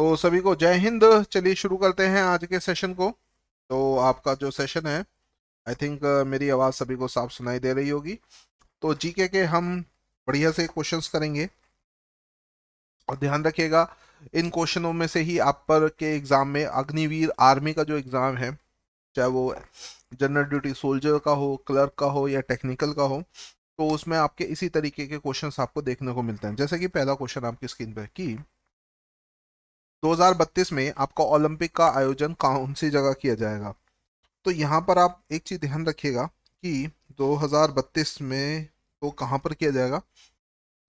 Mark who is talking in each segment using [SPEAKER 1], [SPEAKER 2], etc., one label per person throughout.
[SPEAKER 1] तो सभी
[SPEAKER 2] को जय हिंद चलिए शुरू करते हैं आज के सेशन को तो आपका जो सेशन है आई थिंक uh, मेरी आवाज़ सभी को साफ सुनाई दे रही होगी तो जीके के हम बढ़िया से क्वेश्चंस करेंगे और ध्यान रखिएगा इन क्वेश्चनों में से ही आप पर के एग्ज़ाम में अग्निवीर आर्मी का जो एग्ज़ाम है चाहे वो जनरल ड्यूटी सोल्जर का हो क्लर्क का हो या टेक्निकल का हो तो उसमें आपके इसी तरीके के क्वेश्चंस आपको देखने को मिलते हैं जैसे कि पहला क्वेश्चन आपकी स्क्रीन पर कि 2032 में आपका ओलंपिक का आयोजन कौन सी जगह किया जाएगा तो यहाँ पर आप एक चीज़ ध्यान रखिएगा कि 2032 में तो कहाँ पर किया जाएगा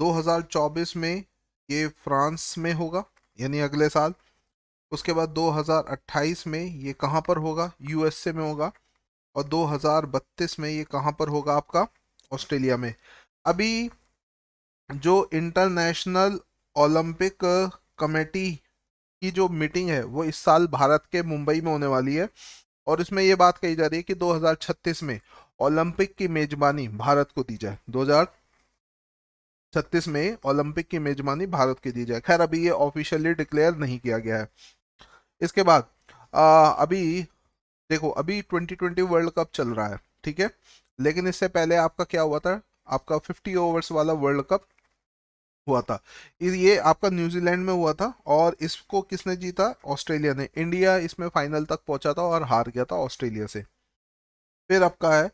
[SPEAKER 2] 2024 में ये फ्रांस में होगा यानी अगले साल उसके बाद 2028 में ये कहाँ पर होगा यूएसए में होगा और 2032 में ये कहाँ पर होगा आपका ऑस्ट्रेलिया में अभी जो इंटरनेशनल ओलंपिक कमेटी की जो मीटिंग है वो इस साल भारत के मुंबई में होने वाली है और इसमें ये बात कही जा रही है कि 2036 में ओलंपिक की मेजबानी भारत को दी जाए 2036 में ओलंपिक की मेजबानी भारत की दी जाए खैर अभी ये ऑफिशियली डिक्लेयर नहीं किया गया है इसके बाद आ, अभी देखो अभी 2020 वर्ल्ड कप चल रहा है ठीक है लेकिन इससे पहले आपका क्या हुआ था आपका 50 ओवर्स वाला वर्ल्ड कप हुआ था ये आपका न्यूजीलैंड में हुआ था और इसको किसने जीता ऑस्ट्रेलिया ने इंडिया इसमें फाइनल तक पहुंचा था और हार गया था ऑस्ट्रेलिया से फिर आपका है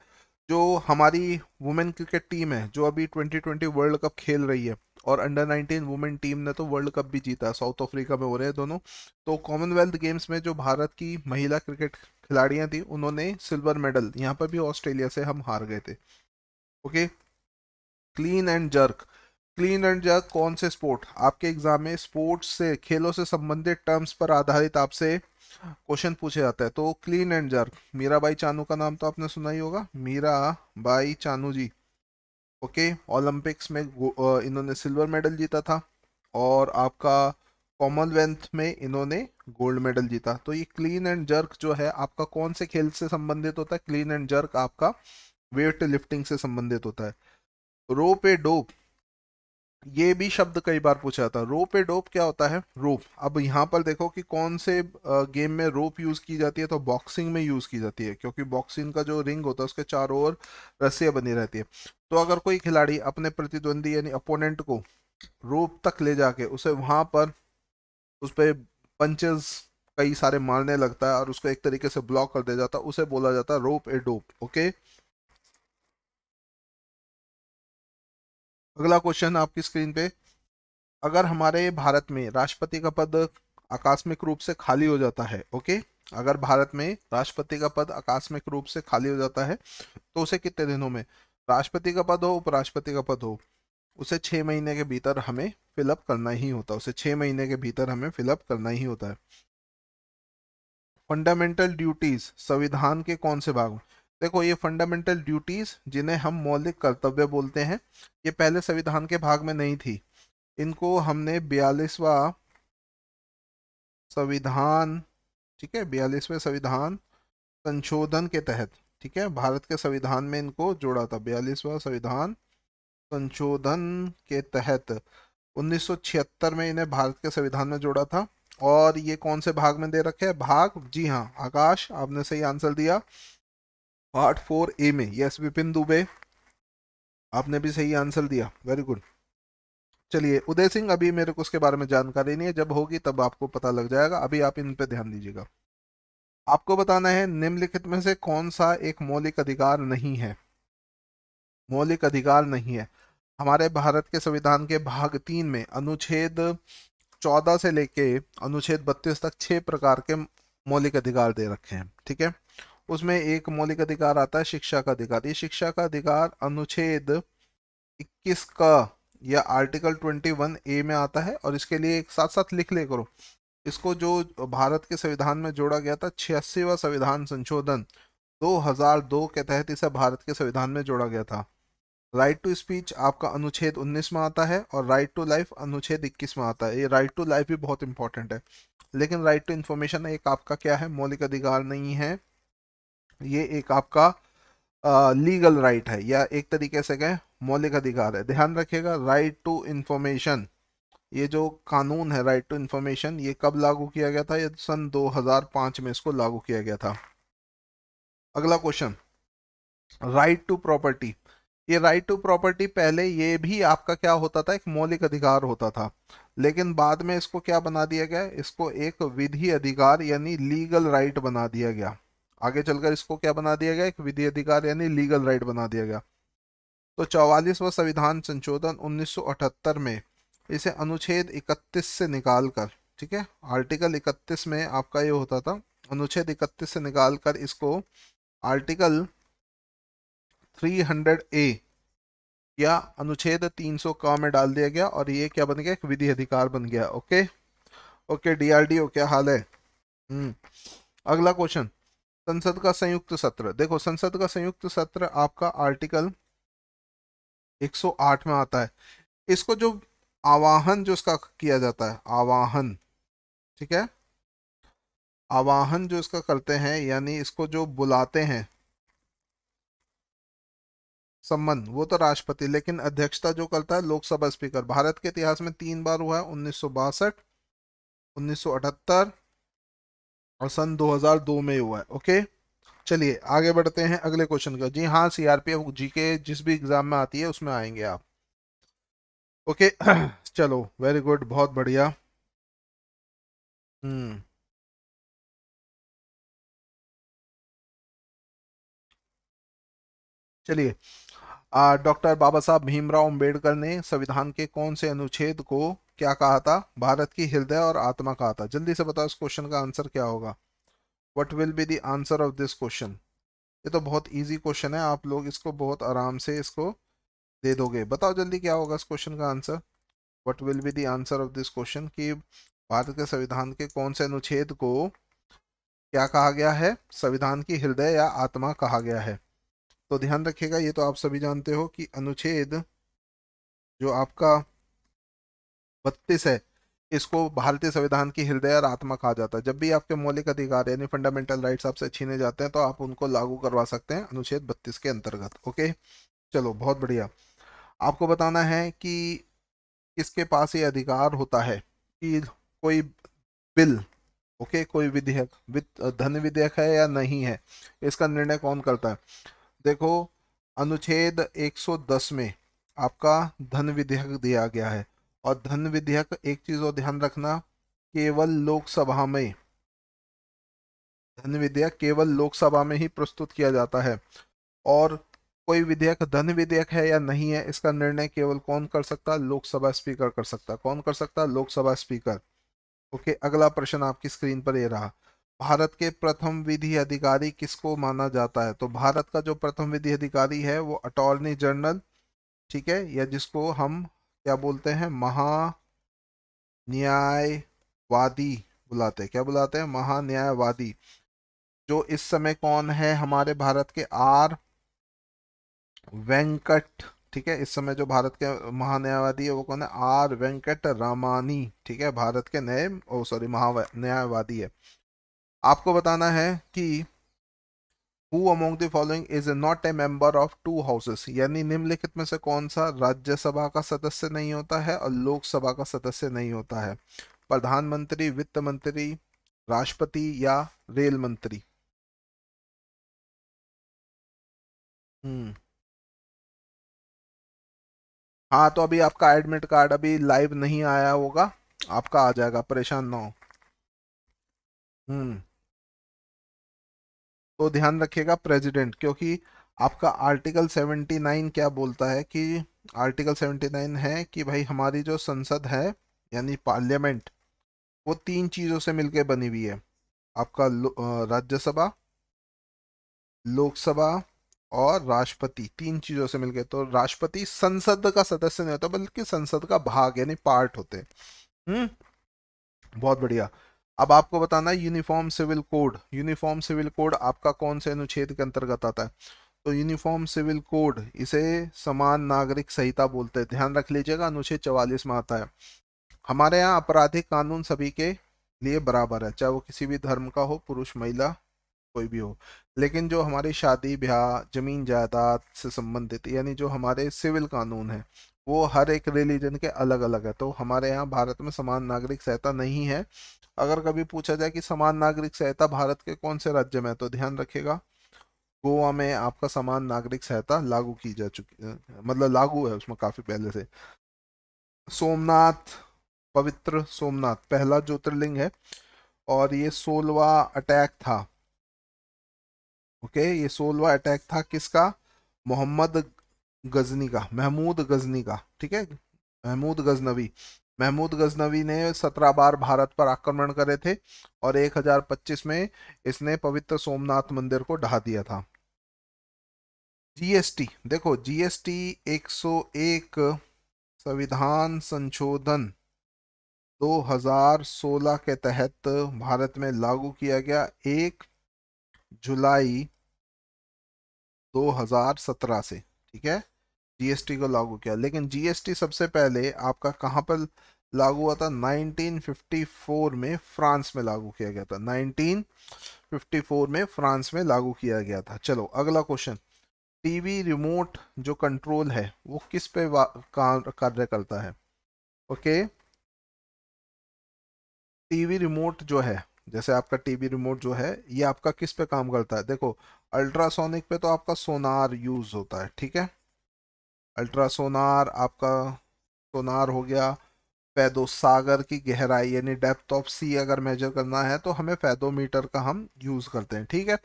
[SPEAKER 2] जो हमारी वुमेन क्रिकेट टीम है जो अभी 2020 वर्ल्ड कप खेल रही है और अंडर 19 वुमेन टीम ने तो वर्ल्ड कप भी जीता साउथ अफ्रीका में हो रहे हैं दोनों तो कॉमनवेल्थ गेम्स में जो भारत की महिला क्रिकेट खिलाड़ियां थी उन्होंने सिल्वर मेडल यहाँ पर भी ऑस्ट्रेलिया से हम हार गए थे okay clean and jerk clean and jerk कौन से स्पोर्ट आपके एग्जाम में स्पोर्ट्स से खेलों से संबंधित टर्म्स पर आधारित आपसे क्वेश्चन पूछे जाता है तो clean and jerk Mirabai Chanu का नाम तो आपने सुना ही होगा Mirabai Chanu ji okay Olympics में इन्होंने सिल्वर मेडल जीता था और आपका कॉमनवेल्थ में इन्होंने गोल्ड मेडल जीता तो ये क्लीन एंड जर्क जो है आपका कौन से खेल से संबंधित होता है क्लीन एंड जर्क आपका वेट लिफ्टिंग से संबंधित होता है रोप ए डोप ये भी शब्द कई बार पूछा जाता है रोप ए डोप क्या होता है रोप अब यहाँ पर देखो कि कौन से गेम में रोप यूज की जाती है तो बॉक्सिंग में यूज की जाती है क्योंकि बॉक्सिंग का जो रिंग होता है उसके चारों ओर रस्सियां बनी रहती है तो अगर कोई खिलाड़ी अपने प्रतिद्वंदी यानी अपोनेंट को रोप तक ले जाके उसे वहां पर उस पर पंचेस कई सारे मारने लगता है और उसको एक तरीके से ब्लॉक कर दिया जाता है उसे बोला जाता है रोप ए डोप ओके अगला क्वेश्चन आपकी स्क्रीन पे अगर हमारे भारत में राष्ट्रपति का पद आकस्मिक रूप से खाली हो जाता है ओके अगर भारत में राष्ट्रपति का पद आकस्मिक रूप से खाली हो जाता है तो उसे कितने दिनों में राष्ट्रपति का पद हो उपराष्ट्रपति का पद हो उसे छः महीने के भीतर हमें फिलअप करना ही होता है उसे छः महीने के भीतर हमें फिलअप करना ही होता है फंडामेंटल ड्यूटीज संविधान के कौन से भाग में देखो ये फंडामेंटल ड्यूटीज जिन्हें हम मौलिक कर्तव्य बोलते हैं ये पहले संविधान के भाग में नहीं थी इनको हमने बयालीसवा संविधान ठीक है बयालीसवें संविधान संशोधन के तहत ठीक है भारत के संविधान में इनको जोड़ा था बयालीसवा संविधान संशोधन के तहत 1976 में इन्हें भारत के संविधान में जोड़ा था और ये कौन से भाग में दे रखे है भाग जी हाँ आकाश आपने सही आंसर दिया पार्ट फोर ए में यस विपिन दुबे आपने भी सही आंसर दिया वेरी गुड चलिए उदय सिंह अभी मेरे को उसके बारे में जानकारी नहीं है जब होगी तब आपको पता लग जाएगा अभी आप इन पे ध्यान दीजिएगा आपको बताना है निम्नलिखित में से कौन सा एक मौलिक अधिकार नहीं है मौलिक अधिकार नहीं है हमारे भारत के संविधान के भाग तीन में अनुच्छेद चौदह से लेके अनुच्छेद बत्तीस तक छह प्रकार के मौलिक अधिकार दे रखे हैं ठीक है उसमें एक मौलिक अधिकार आता है शिक्षा का अधिकार ये शिक्षा का अधिकार अनुच्छेद 21 का या आर्टिकल 21 ए में आता है और इसके लिए एक साथ साथ लिख ले करो इसको जो भारत के संविधान में जोड़ा गया था छियासीवा संविधान संशोधन 2002 के तहत इसे भारत के संविधान में जोड़ा गया था राइट टू स्पीच आपका अनुच्छेद 19 में आता है और राइट टू लाइफ अनुच्छेद 21 में आता है ये राइट टू लाइफ भी बहुत इंपॉर्टेंट है लेकिन राइट टू इन्फॉर्मेशन एक आपका क्या है मौलिक अधिकार नहीं है ये एक आपका आ, लीगल राइट है या एक तरीके से कहें मौलिक अधिकार है ध्यान रखिएगा राइट टू इंफॉर्मेशन ये जो कानून है राइट टू इंफॉर्मेशन ये कब लागू किया गया था ये सन 2005 में इसको लागू किया गया था अगला क्वेश्चन राइट टू प्रॉपर्टी ये राइट टू प्रॉपर्टी पहले ये भी आपका क्या होता था एक मौलिक अधिकार होता था लेकिन बाद में इसको क्या बना दिया गया इसको एक विधि अधिकार यानी लीगल राइट right बना दिया गया आगे चलकर इसको क्या बना दिया गया एक विधि अधिकार यानी लीगल राइट बना दिया गया तो चौवालीसवा संविधान संशोधन 1978 में इसे अनुच्छेद 31 से निकालकर ठीक है आर्टिकल 31 में आपका ये होता था अनुच्छेद 31 से निकालकर इसको आर्टिकल 300 ए या अनुच्छेद 300 का में डाल दिया गया और ये क्या बन गया एक विधि अधिकार बन गया ओके ओके डीआरडीओ क्या हाल है हम्म अगला क्वेश्चन संसद का संयुक्त सत्र देखो संसद का संयुक्त सत्र आपका आर्टिकल 108 में आता है इसको जो आवाहन जो इसका किया जाता है आवाहन ठीक है आवाहन जो इसका करते हैं यानी इसको जो बुलाते हैं संबंध वो तो राष्ट्रपति लेकिन अध्यक्षता जो करता है लोकसभा स्पीकर भारत के इतिहास में तीन बार हुआ है उन्नीस सौ बासठ उन्नीस सौ अठहत्तर और सन 2002 में हुआ है ओके चलिए आगे बढ़ते हैं अगले क्वेश्चन का जी हाँ सीआरपीएफ जी के जिस भी एग्जाम में आती है उसमें आएंगे आप ओके चलो वेरी गुड बहुत बढ़िया हम्म चलिए डॉक्टर बाबा साहब भीमराव अम्बेडकर ने संविधान के कौन से अनुच्छेद को क्या कहा था भारत की हृदय और आत्मा कहा था जल्दी से बताओ इस क्वेश्चन का आंसर क्या होगा what will be the answer of this question ये तो बहुत ईजी क्वेश्चन है आप लोग इसको बहुत आराम से इसको दे दोगे बताओ जल्दी क्या होगा इस क्वेश्चन का answer what will be the answer of this question कि भारत के संविधान के कौन से अनुच्छेद को क्या कहा गया है संविधान की हृदय या आत्मा कहा गया है तो ध्यान रखिएगा ये तो आप सभी जानते हो कि अनुच्छेद जो आपका बत्तीस है इसको भारतीय संविधान की हृदय और आत्मा कहा जाता है जब भी आपके मौलिक अधिकार यानी फंडामेंटल राइट्स आपसे छीने जाते हैं तो आप उनको लागू करवा सकते हैं अनुच्छेद बत्तीस के अंतर्गत ओके चलो बहुत बढ़िया आपको बताना है कि किसके पास ये अधिकार होता है कि कोई बिल ओके कोई विधेयक वित्त धन विधेयक है या नहीं है इसका निर्णय कौन करता है देखो अनुच्छेद 110 में आपका धन विधेयक दिया गया है और धन विधेयक एक चीज और ध्यान रखना केवल लोकसभा में धन विधेयक केवल लोकसभा में ही प्रस्तुत किया जाता है और कोई विधेयक धन विधेयक है या नहीं है इसका निर्णय केवल कौन कर सकता लोकसभा स्पीकर कर सकता कौन कर सकता लोकसभा स्पीकर ओके अगला प्रश्न आपकी स्क्रीन पर ये रहा भारत के प्रथम विधि अधिकारी किसको माना जाता है तो भारत का जो प्रथम विधि अधिकारी है वो अटॉर्नी जनरल ठीक है या जिसको हम क्या बोलते हैं महा न्यायवादी बुलाते हैं क्या बुलाते हैं महान्यायवादी जो इस समय कौन है हमारे भारत के आर वेंकट ठीक है इस समय जो भारत के महान्यायवादी है वो कौन है आर वेंकट रामानी ठीक है भारत के नए ओ सॉरी महा न्यायवादी है आपको बताना है कि who among the following is not a member of two houses यानी निम्नलिखित में से कौन सा राज्यसभा का सदस्य नहीं होता है और लोकसभा का सदस्य नहीं होता है प्रधानमंत्री वित्त मंत्री राष्ट्रपति या रेल मंत्री हम्म हाँ तो अभी आपका एडमिट कार्ड अभी लाइव नहीं आया होगा आपका आ जाएगा परेशान ना हो हम्म तो ध्यान रखिएगा प्रेसिडेंट क्योंकि आपका आर्टिकल 79 क्या बोलता है कि आर्टिकल 79 है कि भाई हमारी जो संसद है यानी पार्लियामेंट वो तीन चीज़ों से मिलकर बनी हुई है आपका राज्यसभा लोकसभा और राष्ट्रपति तीन चीज़ों से मिलकर तो राष्ट्रपति संसद का सदस्य नहीं होता बल्कि संसद का भाग यानी पार्ट होते हैं हम्म, बहुत बढ़िया अब आपको बताना है uniform civil code uniform civil code आपका कौन से अनुच्छेद के अंतर्गत आता है तो यूनिफॉर्म सिविल कोड इसे समान नागरिक संहिता बोलते हैं ध्यान रख लीजिएगा अनुच्छेद चवालीस में आता है हमारे यहाँ आपराधिक कानून सभी के लिए बराबर है चाहे वो किसी भी धर्म का हो पुरुष महिला कोई भी हो लेकिन जो हमारी शादी ब्याह जमीन जायदाद से संबंधित यानी जो हमारे सिविल कानून है वो हर एक रिलीजन के अलग अलग है तो हमारे यहाँ भारत में समान नागरिक संहिता नहीं है अगर कभी पूछा जाए कि समान नागरिक संहिता भारत के कौन से राज्य में है तो ध्यान रखिएगा गोवा में आपका समान नागरिक संहिता लागू की जा चुकी है मतलब लागू है उसमें काफी पहले से सोमनाथ पवित्र सोमनाथ पहला ज्योतिर्लिंग है और ये सोलवा अटैक था ओके ये सोलवा अटैक था किसका मोहम्मद गजनी का महमूद गजनी का ठीक है महमूद गजनवी महमूद गजनवी ने सत्रह बार भारत पर आक्रमण करे थे और 1025 में इसने पवित्र सोमनाथ मंदिर को ढहा दिया था जीएसटी देखो जीएसटी 101 संविधान संशोधन 2016 के तहत भारत में लागू किया गया एक जुलाई 2017 से ठीक है जीएसटी को लागू किया लेकिन जीएसटी सबसे पहले आपका कहाँ पर लागू हुआ था 1954 में फ्रांस में लागू किया गया था 1954 में फ्रांस में लागू किया गया था चलो अगला क्वेश्चन टीवी रिमोट जो कंट्रोल है वो किस पे कार्य करता है ओके टीवी रिमोट जो है जैसे आपका टीवी रिमोट जो है ये आपका किस पे काम करता है देखो अल्ट्रासोनिक पे तो आपका सोनार यूज़ होता है ठीक है अल्ट्रासोनार आपका सोनार हो गया फैदो सागर की गहराई यानी डेप्थ ऑफ सी अगर मेजर करना है तो हमें फैदोमीटर का हम यूज़ करते हैं ठीक है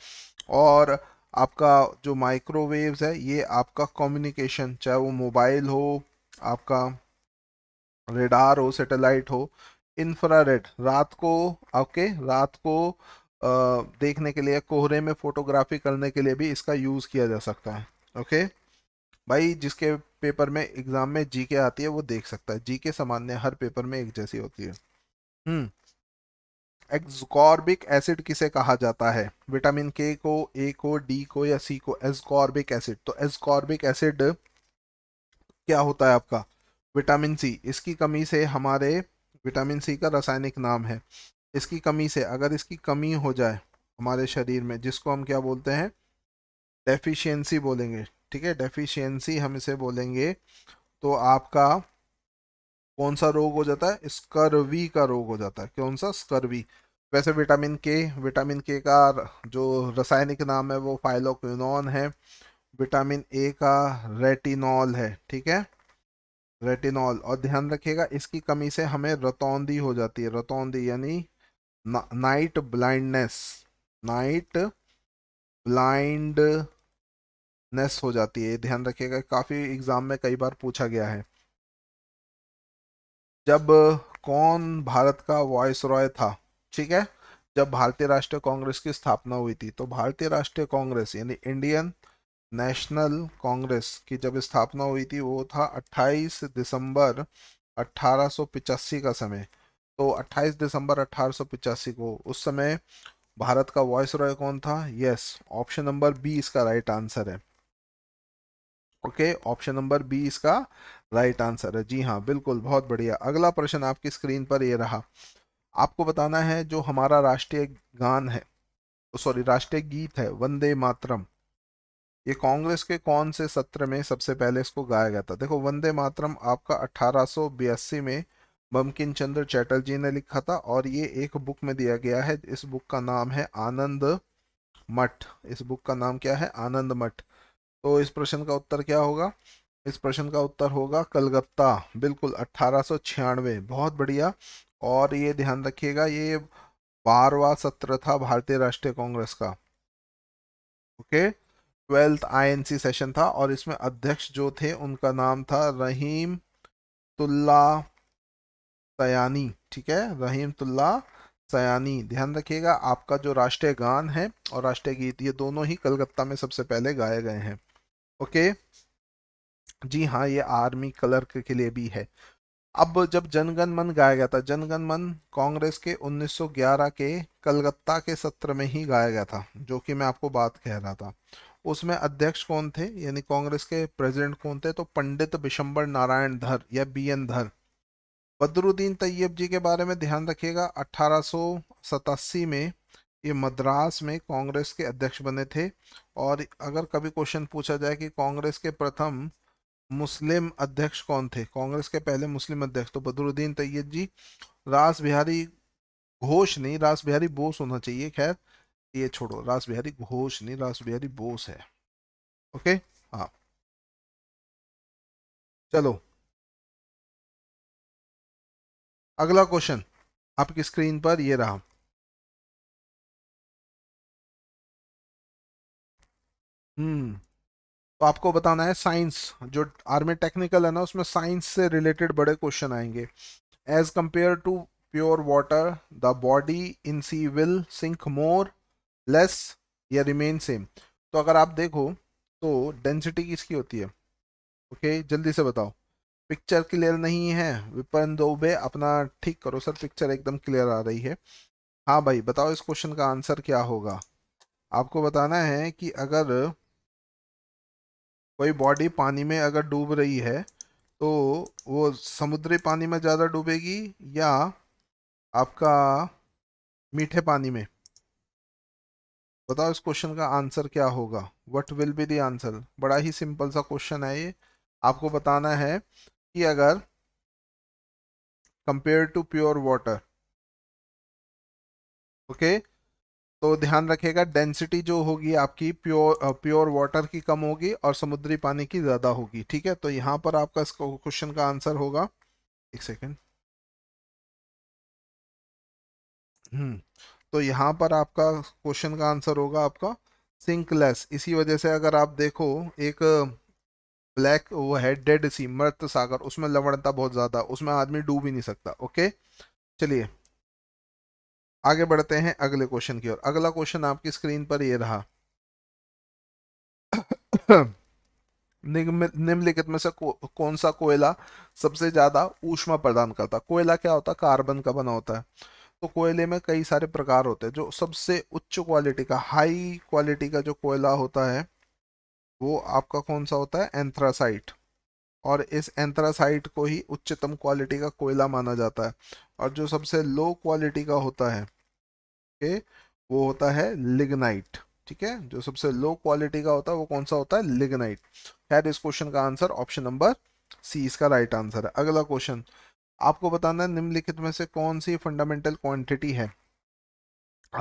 [SPEAKER 2] और आपका जो माइक्रोवेव्स है ये आपका कम्युनिकेशन चाहे वो मोबाइल हो आपका रेडार हो सैटेलाइट हो इंफ्रारेड रात को ओके रात को देखने के लिए कोहरे में फोटोग्राफी करने के लिए भी इसका यूज़ किया जा सकता है ओके भाई जिसके पेपर में एग्ज़ाम में जी के आती है वो देख सकता है जी के सामान्य हर पेपर में एक जैसी होती है एक्सकॉर्बिक हम्म। एसिड किसे कहा जाता है विटामिन के को ए को डी को या सी को एस्कॉर्बिक एसिड तो एस्कॉर्बिक एसिड क्या होता है आपका विटामिन सी इसकी कमी से हमारे विटामिन सी का रासायनिक नाम है इसकी कमी से अगर इसकी कमी हो जाए हमारे शरीर में जिसको हम क्या बोलते हैं डेफिशिएंसी बोलेंगे ठीक है डेफिशिएंसी हम इसे बोलेंगे तो आपका कौन सा रोग हो जाता है स्कर्वी का रोग हो जाता है कौन सा स्कर्वी वैसे विटामिन के विटामिन के का जो रासायनिक नाम है वो फाइलोक्विनॉन है विटामिन ए का रेटिनॉल है ठीक है रेटिनॉल और ध्यान रखिएगा इसकी कमी से हमें रतौंदी हो जाती है रतौंदी यानी नाइट ब्लाइंडनेस नाइट ब्लाइंडनेस हो जाती है ध्यान रखिएगा काफ़ी एग्ज़ाम में कई बार पूछा गया है जब कौन भारत का वॉइस रॉय था ठीक है जब भारतीय राष्ट्रीय कांग्रेस की स्थापना हुई थी तो भारतीय राष्ट्रीय कांग्रेस यानी इंडियन नेशनल कांग्रेस की जब स्थापना हुई थी वो था 28 दिसंबर 1885 का समय तो 28 दिसंबर अठारह को उस समय भारत का वॉइस रॉय कौन था यस ऑप्शन नंबर बी इसका राइट आंसर है ओके ऑप्शन नंबर बी इसका राइट आंसर है जी हाँ बिल्कुल बहुत बढ़िया अगला प्रश्न आपकी स्क्रीन पर ये रहा आपको बताना है जो हमारा राष्ट्रीय गान है सॉरी राष्ट्रीय गीत है वंदे मातरम ये कांग्रेस के कौन से सत्र में सबसे पहले इसको गाया गया था देखो वंदे मातरम आपका अठारह में बमकिन चंद्र चैटर्जी ने लिखा था और ये एक बुक में दिया गया है इस बुक का नाम है आनंद मठ इस बुक का नाम क्या है आनंद मठ तो इस प्रश्न का उत्तर क्या होगा इस प्रश्न का उत्तर होगा कलकत्ता बिल्कुल अट्ठारह बहुत बढ़िया और ये ध्यान रखिएगा ये बारवा सत्र था भारतीय राष्ट्रीय कांग्रेस का ओके ट्वेल्थ आईएनसी सेशन था और इसमें अध्यक्ष जो थे उनका नाम था रहीम तुल्ला सयानी ठीक है रहीमतुल्ला सयानी ध्यान रखिएगा आपका जो राष्ट्रीय गान है और राष्ट्रीय गीत ये दोनों ही कलकत्ता में सबसे पहले गाए गए हैं ओके जी हाँ ये आर्मी क्लर्क के लिए भी है अब जब जनगण मन गाया गया था जनगण मन कांग्रेस के 1911 के कलकत्ता के सत्र में ही गाया गया था जो कि मैं आपको बात कह रहा था उसमें अध्यक्ष कौन थे यानी कांग्रेस के प्रेसिडेंट कौन थे तो पंडित विशंबर नारायण धर या बी एन धर बदरुद्दीन तैयब जी के बारे में ध्यान रखिएगा अट्ठारह में ये मद्रास में कांग्रेस के अध्यक्ष बने थे और अगर कभी क्वेश्चन पूछा जाए कि कांग्रेस के प्रथम मुस्लिम अध्यक्ष कौन थे कांग्रेस के पहले मुस्लिम अध्यक्ष तो बदरुद्दीन तैयब जी रास बिहारी घोष नहीं रास बिहारी बोस होना चाहिए खैर ये छोड़ो रास बिहारी घोष नहीं रास बिहारी बोस है ओके हाँ चलो
[SPEAKER 1] अगला क्वेश्चन आपकी स्क्रीन पर ये रहा हम्म
[SPEAKER 2] तो आपको बताना है साइंस जो आर्मी टेक्निकल है ना उसमें साइंस से रिलेटेड बड़े क्वेश्चन आएंगे as compare to pure water the body in sea will sink more less या रिमेन सेम तो अगर आप देखो तो डेंसिटी किसकी होती है ओके okay, जल्दी से बताओ पिक्चर क्लियर नहीं है विपन दोबे अपना ठीक करो सर पिक्चर एकदम क्लियर आ रही है हाँ भाई बताओ इस क्वेश्चन का आंसर क्या होगा आपको बताना है कि अगर कोई बॉडी पानी में अगर डूब रही है तो वो समुद्री पानी में ज़्यादा डूबेगी या आपका मीठे पानी में बताओ इस क्वेश्चन का आंसर क्या होगा what will be the answer बड़ा ही सिंपल सा क्वेश्चन है ये आपको बताना है कि अगर compare to pure water okay तो ध्यान रखेगा डेंसिटी जो होगी आपकी प्योर प्योर वाटर की कम होगी और समुद्री पानी की ज़्यादा होगी ठीक है तो यहां पर आपका क्वेश्चन का आंसर होगा एक सेकेंड हम्म तो यहां पर आपका क्वेश्चन का आंसर होगा आपका सिंकलेस इसी वजह से अगर आप देखो एक ब्लैक वो है डेड सी मृत सागर उसमें लवणता बहुत ज़्यादा उसमें आदमी डूब ही नहीं सकता ओके चलिए आगे बढ़ते हैं अगले क्वेश्चन की ओर अगला क्वेश्चन आपकी स्क्रीन पर ये रहा निम्नलिखित में से को, कौन सा कोयला सबसे ज़्यादा ऊष्मा प्रदान करता कोयला क्या होता है कार्बन का बना होता है तो कोयले में कई सारे प्रकार होते हैं जो सबसे उच्च क्वालिटी का हाई क्वालिटी का जो कोयला होता है वो आपका कौन सा होता है एंथ्रासाइट और इस एंथ्रासाइट को ही उच्चतम क्वालिटी का कोयला माना जाता है और जो सबसे लो क्वालिटी का होता है के वो होता है लिग्नाइट ठीक है जो सबसे लो क्वालिटी का होता है वो कौन सा होता है लिग्नाइट खैर इस क्वेश्चन का आंसर ऑप्शन नंबर सी इसका राइट आंसर है अगला क्वेश्चन आपको बताना है निम्नलिखित में से कौन सी फंडामेंटल क्वांटिटी है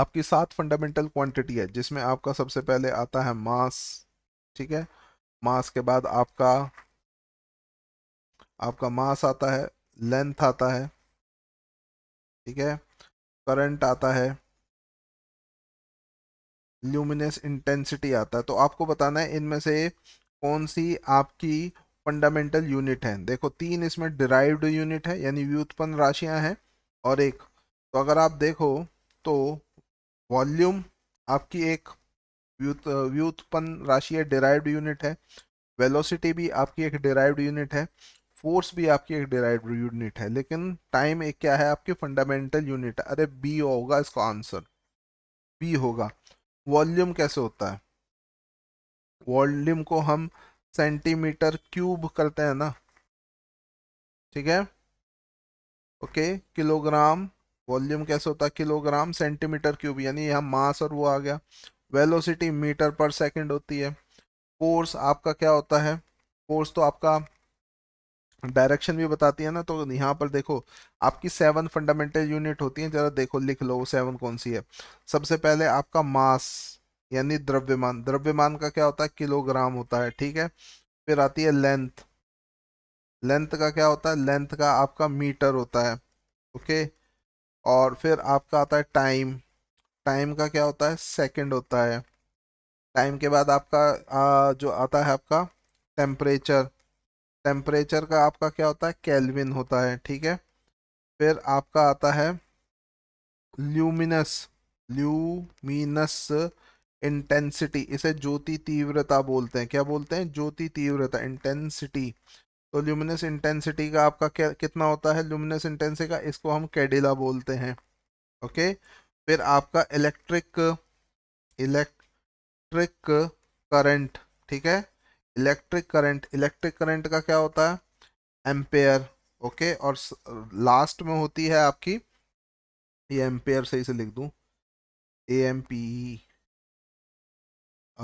[SPEAKER 2] आपकी सात फंडामेंटल क्वांटिटी है जिसमें आपका सबसे पहले आता है मास ठीक है मास के बाद आपका आपका मास आता है लेंथ आता है ठीक है करंट आता है ल्यूमिनस इंटेंसिटी आता है तो आपको बताना है इनमें से कौन सी आपकी फंडामेंटल यूनिट है देखो तीन इसमें डिराइव्ड यूनिट है यानी व्युत्पन्न राशियां हैं और एक तो अगर आप देखो तो वॉल्यूम आपकी एक व्यूत व्युत्पन्न राशि है डिराइव्ड यूनिट है वेलोसिटी भी आपकी एक डिराइव्ड यूनिट है फोर्स भी आपकी एक डिराइव्ड यूनिट है लेकिन टाइम एक क्या है आपकी फंडामेंटल यूनिट अरे बी होगा इसका आंसर बी होगा वॉल्यूम कैसे होता है वॉल्यूम को हम सेंटीमीटर क्यूब करते हैं ना ठीक है ओके किलोग्राम वॉल्यूम कैसे होता है किलोग्राम सेंटीमीटर क्यूब यानी यहाँ मास और वो आ गया वेलोसिटी मीटर पर सेकंड होती है फोर्स आपका क्या होता है फोर्स तो आपका डायरेक्शन भी बताती है ना तो यहाँ पर देखो आपकी सेवन फंडामेंटल यूनिट होती है जरा देखो लिख लो सेवन कौन सी है सबसे पहले आपका मास यानी द्रव्यमान द्रव्यमान का क्या होता है किलोग्राम होता है ठीक है फिर आती है लेंथ लेंथ का क्या होता है लेंथ का आपका मीटर होता है ओके और फिर आपका आता है टाइम टाइम का क्या होता है सेकंड होता है टाइम के बाद आपका आ, जो आता है आपका टेम्परेचर टेम्परेचर का आपका क्या होता है कैलविन होता है ठीक है फिर आपका आता है ल्यूमिनस ल्यूमिनस इंटेंसिटी इसे ज्योति तीव्रता बोलते हैं क्या बोलते हैं ज्योति तीव्रता इंटेंसिटी तो ल्यूमिनस इंटेंसिटी का आपका क्या कितना होता है ल्यूमिनस इंटेंसिटी का इसको हम कैडिला बोलते हैं ओके फिर आपका इलेक्ट्रिक इलेक्ट्रिक करंट ठीक है इलेक्ट्रिक करंट इलेक्ट्रिक करंट का क्या होता है एम्पेयर ओके और लास्ट में होती है आपकी ये एम्पेयर सही से लिख दूं ए एम पी ई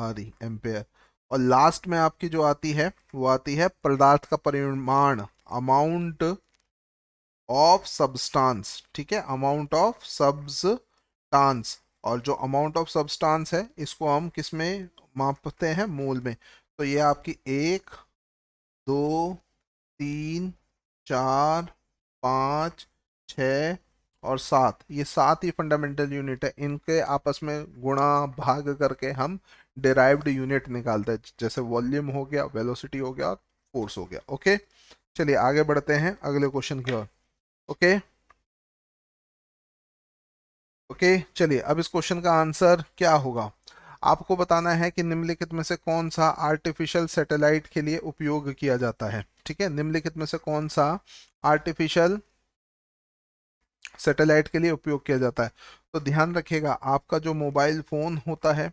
[SPEAKER 2] आदि एम्पेयर और लास्ट में आपकी जो आती है वो आती है पदार्थ का परिमाण अमाउंट ऑफ सब्सटेंस ठीक है अमाउंट ऑफ सब्स टांस और जो अमाउंट ऑफ सब्सटांस है इसको हम किस में मापते हैं मोल में तो ये आपकी एक दो तीन चार पाँच छ और सात ये सात ही फंडामेंटल यूनिट है इनके आपस में गुणा भाग करके हम डिराइव्ड यूनिट निकालते हैं जैसे वॉल्यूम हो गया वेलोसिटी हो गया और फोर्स हो गया ओके चलिए आगे बढ़ते हैं अगले क्वेश्चन की ओर ओके ओके चलिए अब इस क्वेश्चन का आंसर क्या होगा आपको बताना है कि निम्नलिखित में से कौन सा आर्टिफिशियल सैटेलाइट के लिए उपयोग किया जाता है ठीक है निम्नलिखित में से कौन सा आर्टिफिशियल सैटेलाइट के लिए उपयोग किया जाता है तो ध्यान रखिएगा आपका जो मोबाइल फोन होता है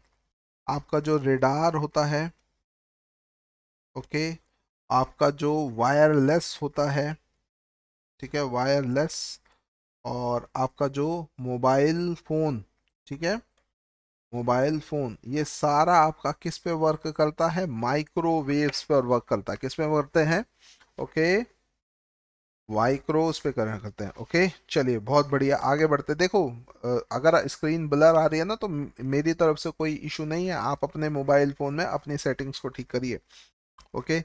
[SPEAKER 2] आपका जो रेडार होता है ओके आपका जो वायरलेस होता है ठीक है वायरलेस और आपका जो मोबाइल फ़ोन ठीक है मोबाइल फ़ोन ये सारा आपका किस पे वर्क करता है माइक्रोवेव्स पर वर्क करता है किस पे करते हैं ओके वाइक्रोस पे करना करते हैं ओके चलिए बहुत बढ़िया आगे बढ़ते देखो अगर स्क्रीन ब्लर आ रही है ना तो मेरी तरफ से कोई इशू नहीं है आप अपने मोबाइल फ़ोन में अपनी सेटिंग्स को ठीक करिए ओके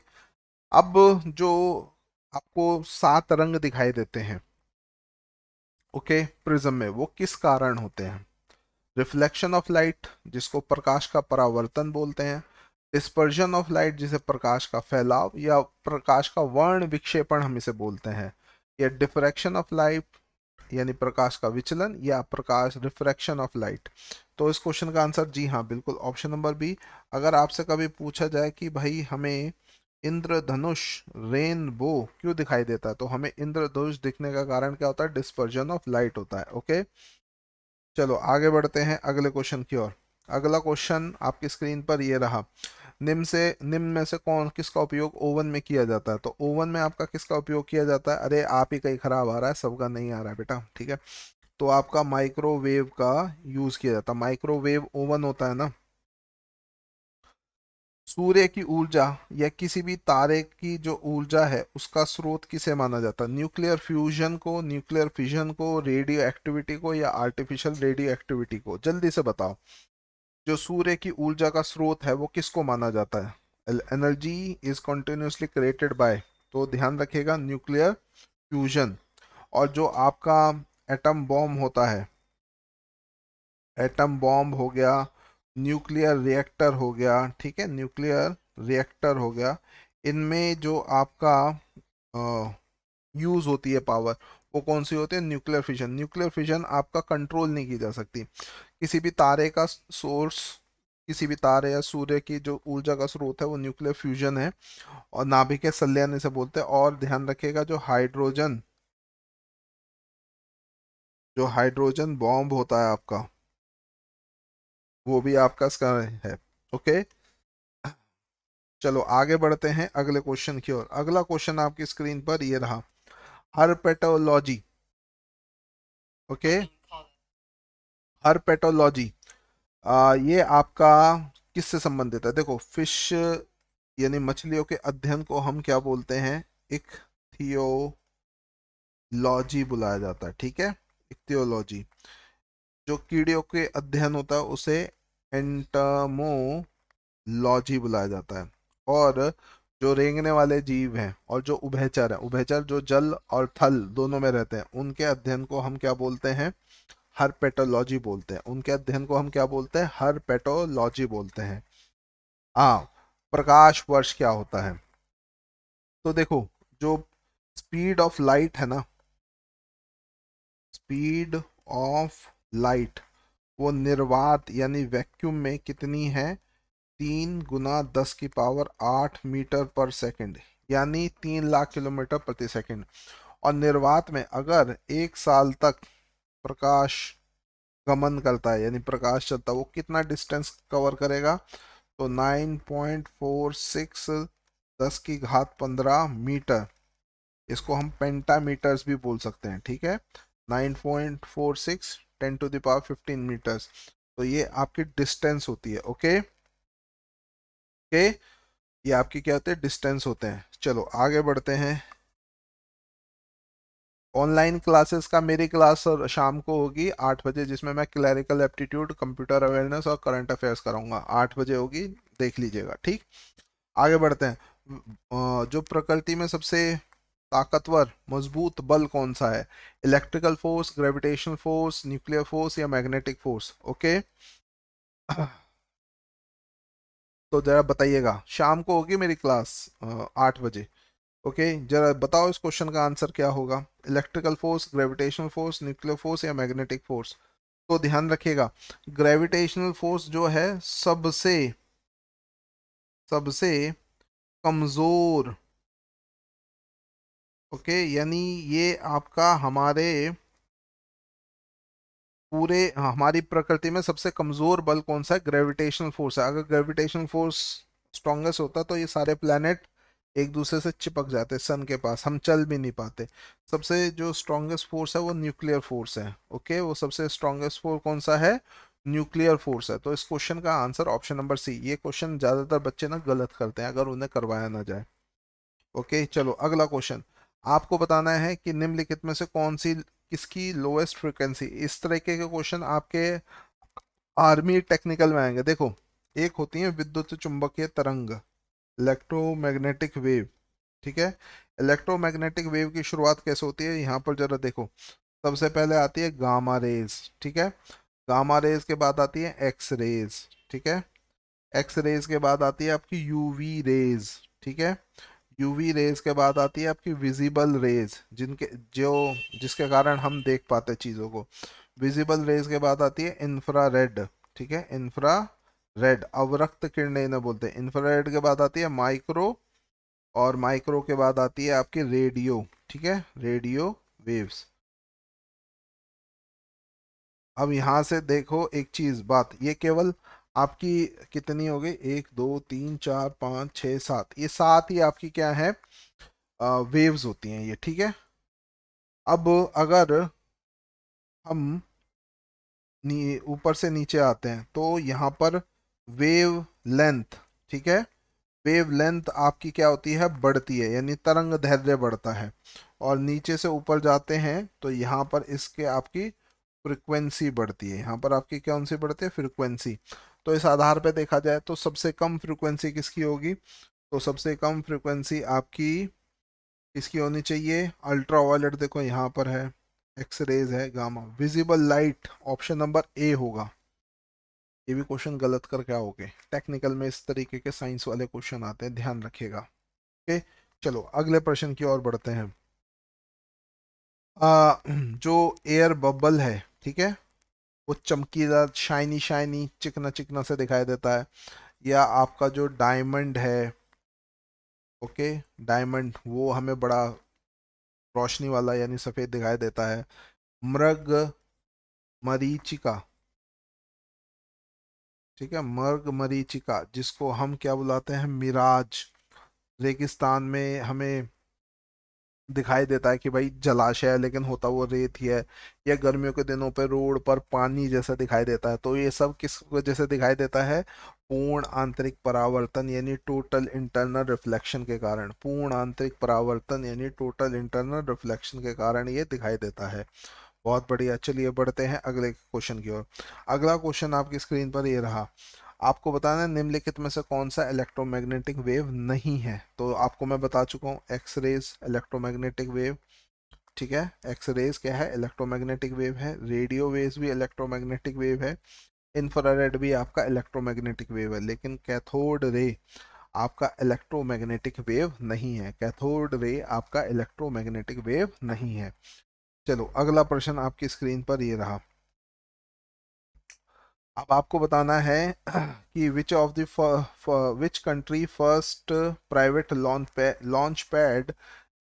[SPEAKER 2] अब जो आपको सात रंग दिखाई देते हैं ओके प्रिज्म में वो किस कारण होते हैं रिफ्लेक्शन ऑफ लाइट जिसको प्रकाश का परावर्तन बोलते हैं डिस्पर्जन ऑफ लाइट जिसे प्रकाश का फैलाव या प्रकाश का वर्ण विक्षेपण हम इसे बोलते हैं या डिफ्रैक्शन ऑफ लाइट यानी प्रकाश का विचलन या प्रकाश रिफ्रैक्शन ऑफ लाइट तो इस क्वेश्चन का आंसर जी हाँ बिल्कुल ऑप्शन नंबर बी अगर आपसे कभी पूछा जाए कि भाई हमें इंद्रधनुष रेनबो क्यों दिखाई देता है तो हमें इंद्रधनुष दिखने का कारण क्या होता है डिस्पर्जन ऑफ लाइट होता है ओके चलो आगे बढ़ते हैं अगले क्वेश्चन की ओर अगला क्वेश्चन आपकी स्क्रीन पर ये रहा निम्न से निम्न में से कौन किसका उपयोग ओवन में किया जाता है तो ओवन में आपका किसका उपयोग किया जाता है अरे आप ही कहीं खराब आ रहा है सबका नहीं आ रहा है बेटा ठीक है तो आपका माइक्रोवेव का यूज़ किया जाता है माइक्रोवेव ओवन होता है ना सूर्य की ऊर्जा या किसी भी तारे की जो ऊर्जा है उसका स्रोत किसे माना जाता है न्यूक्लियर फ्यूजन को न्यूक्लियर फिजन को रेडियो एक्टिविटी को या आर्टिफिशियल रेडियो एक्टिविटी को जल्दी से बताओ जो सूर्य की ऊर्जा का स्रोत है वो किसको माना जाता है energy is continuously created by तो ध्यान रखिएगा न्यूक्लियर फ्यूजन और जो आपका एटम बॉम्ब होता है एटम बॉम्ब हो गया न्यूक्लियर रिएक्टर हो गया ठीक है न्यूक्लियर रिएक्टर हो गया इनमें जो आपका यूज़ होती है पावर वो कौन सी होती है न्यूक्लियर फिशन न्यूक्लियर फिशन आपका कंट्रोल नहीं की जा सकती किसी भी तारे का सोर्स किसी भी तारे या सूर्य की जो ऊर्जा का स्रोत है वो न्यूक्लियर फ्यूजन है और नाभिक के संलयन इसे बोलते हैं और ध्यान रखिएगा जो हाइड्रोजन जो हाइड्रोजन बॉम्ब होता है आपका वो भी आपका इसका है ओके चलो आगे बढ़ते हैं अगले क्वेश्चन की ओर अगला क्वेश्चन आपकी स्क्रीन पर ये रहा हरपेटोलॉजी ओके हरपेटोलॉजी ये आपका किससे संबंधित है देखो फिश यानी मछलियों के अध्ययन को हम क्या बोलते हैं थियोलॉजी बुलाया जाता है ठीक है इक्थियोलॉजी जो कीड़ियों के अध्ययन होता है उसे एंटामोलॉजी बुलाया जाता है और जो रेंगने वाले जीव हैं और जो उभयचर हैं उभयचर जो जल और थल दोनों में रहते हैं उनके अध्ययन को हम क्या बोलते हैं हर पेटोलॉजी बोलते हैं उनके अध्ययन को हम क्या बोलते हैं हर पेटोलॉजी बोलते हैं आ प्रकाश वर्ष क्या होता है तो देखो जो स्पीड ऑफ लाइट है ना स्पीड ऑफ लाइट वो निर्वात यानी वैक्यूम में कितनी है तीन गुना दस की पावर आठ मीटर पर सेकंड यानी तीन लाख किलोमीटर प्रति सेकंड और निर्वात में अगर एक साल तक प्रकाश गमन करता है यानी प्रकाश चलता है वो कितना डिस्टेंस कवर करेगा तो नाइन पॉइंट फोर सिक्स दस की घात पंद्रह मीटर इसको हम पेंटामीटर्स भी बोल सकते हैं ठीक है nine point four six ten to the power fifteen meters तो ये आपकी डिस्टेंस होती है ओके ओके ये आपकी क्या होते हैं डिस्टेंस होते हैं चलो आगे बढ़ते हैं ऑनलाइन क्लासेस का मेरी क्लास शाम को होगी आठ बजे जिसमें मैं क्लैरिकल एप्टीट्यूड कंप्यूटर अवेयरनेस और करंट अफेयर्स कराऊंगा आठ बजे होगी देख लीजिएगा ठीक आगे बढ़ते हैं जो प्रकृति में सबसे ताकतवर मजबूत बल कौन सा है electrical force gravitational force nuclear force या मैग्नेटिक फोर्स ओके तो जरा बताइएगा शाम को होगी मेरी क्लास आठ बजे ओके जरा बताओ इस क्वेश्चन का आंसर क्या होगा electrical force gravitational force nuclear force या मैग्नेटिक फोर्स तो ध्यान रखिएगा ग्रेविटेशनल फोर्स जो है सबसे सबसे कमजोर ओके यानी ये आपका हमारे पूरे हाँ, हमारी प्रकृति में सबसे कमज़ोर बल कौन सा है ग्रेविटेशनल फोर्स है अगर ग्रेविटेशनल फोर्स स्ट्रॉन्गेस्ट होता तो ये सारे प्लानट एक दूसरे से चिपक जाते सन के पास हम चल भी नहीं पाते सबसे जो स्ट्रॉन्गेस्ट फोर्स है वो न्यूक्लियर फोर्स है ओके वो सबसे स्ट्रॉन्गेस्ट फोर्स कौन सा है न्यूक्लियर फोर्स है तो इस क्वेश्चन का आंसर ऑप्शन नंबर सी ये क्वेश्चन ज़्यादातर बच्चे ना गलत करते हैं अगर उन्हें करवाया ना जाए ओके चलो अगला क्वेश्चन आपको बताना है कि निम्नलिखित में से कौन सी किसकी लोएस्ट फ्रिक्वेंसी इस तरीके के क्वेश्चन आपके आर्मी टेक्निकल में आएंगे देखो एक होती है विद्युत चुंबकीय तरंग इलेक्ट्रोमैग्नेटिक वेव ठीक है इलेक्ट्रोमैग्नेटिक वेव की शुरुआत कैसे होती है यहाँ पर जरा देखो सबसे पहले आती है गामा रेज ठीक है गामा रेज के बाद आती है एक्स रेज ठीक है एक्स रेज के बाद आती है आपकी यूवी रेज ठीक है यूवी रेज के बाद आती है आपकी विजिबल रेज जिनके जो जिसके कारण हम देख पाते चीज़ों को विजिबल रेज के बाद आती है इन्फ्रा रेड ठीक है इन्फ्रा रेड अवरक्त किरणें इन्हें बोलते हैं इन्फ्रा रेड के बाद आती है माइक्रो और माइक्रो के बाद आती है आपकी रेडियो ठीक है रेडियो वेव्स अब यहाँ से देखो एक चीज़ बात ये केवल आपकी कितनी हो गई एक दो तीन चार पाँच छः सात ये सात ही आपकी क्या है आ, वेव्स होती हैं ये ठीक है अब अगर हम ऊपर से नीचे आते हैं तो यहाँ पर वेव लेंथ ठीक है वेव लेंथ आपकी क्या होती है बढ़ती है यानी तरंग धैर्य बढ़ता है और नीचे से ऊपर जाते हैं तो यहाँ पर इसके आपकी फ्रिक्वेंसी बढ़ती है यहाँ पर आपकी कौन सी बढ़ती है फ्रिक्वेंसी तो इस आधार पर देखा जाए तो सबसे कम फ्रीक्वेंसी किसकी होगी तो सबसे कम फ्रिक्वेंसी आपकी किसकी होनी चाहिए अल्ट्रा वायलेट देखो यहाँ पर है एक्सरेज है gamma visible light option number A होगा ये भी क्वेश्चन गलत कर क्या हो गए टेक्निकल में इस तरीके के साइंस वाले क्वेश्चन आते हैं ध्यान रखिएगा ओके चलो अगले प्रश्न की ओर बढ़ते हैं आ, जो एयर बबल है ठीक है वो चमकीदार शाइनी शाइनी चिकना चिकना से दिखाई देता है या आपका जो डायमंड है ओके डायमंड वो हमें बड़ा रोशनी वाला यानी सफ़ेद दिखाई देता है मृग मरीचिका ठीक है मर्ग मरीचिका जिसको हम क्या बुलाते हैं मिराज रेगिस्तान में हमें दिखाई देता है कि भाई जलाशय है लेकिन होता वो रेत ही है या गर्मियों के दिनों पर रोड पर पानी जैसा दिखाई देता है तो ये सब किस वजह से दिखाई देता है पूर्ण आंतरिक परावर्तन यानी टोटल इंटरनल रिफ्लेक्शन के कारण पूर्ण आंतरिक परावर्तन यानी टोटल इंटरनल रिफ्लेक्शन के कारण ये दिखाई देता है बहुत बढ़िया चलिए बढ़ते हैं अगले क्वेश्चन की ओर अगला क्वेश्चन आपकी स्क्रीन पर ये रहा आपको बताना है निम्नलिखित में से कौन सा इलेक्ट्रोमैग्नेटिक वेव नहीं है तो आपको मैं बता चुका हूँ एक्स रेज इलेक्ट्रोमैग्नेटिक वेव ठीक है एक्स रेज क्या है इलेक्ट्रोमैग्नेटिक वेव है रेडियो वेव भी इलेक्ट्रोमैग्नेटिक वेव है इन्फ्रारेड भी आपका इलेक्ट्रोमैग्नेटिक वेव है लेकिन कैथोड रे आपका इलेक्ट्रोमैग्नेटिक वेव नहीं है कैथोड रे आपका इलेक्ट्रोमैग्नेटिक वेव नहीं है चलो अगला प्रश्न आपकी स्क्रीन पर ये रहा अब आपको बताना है कि which of the which country first private launch pad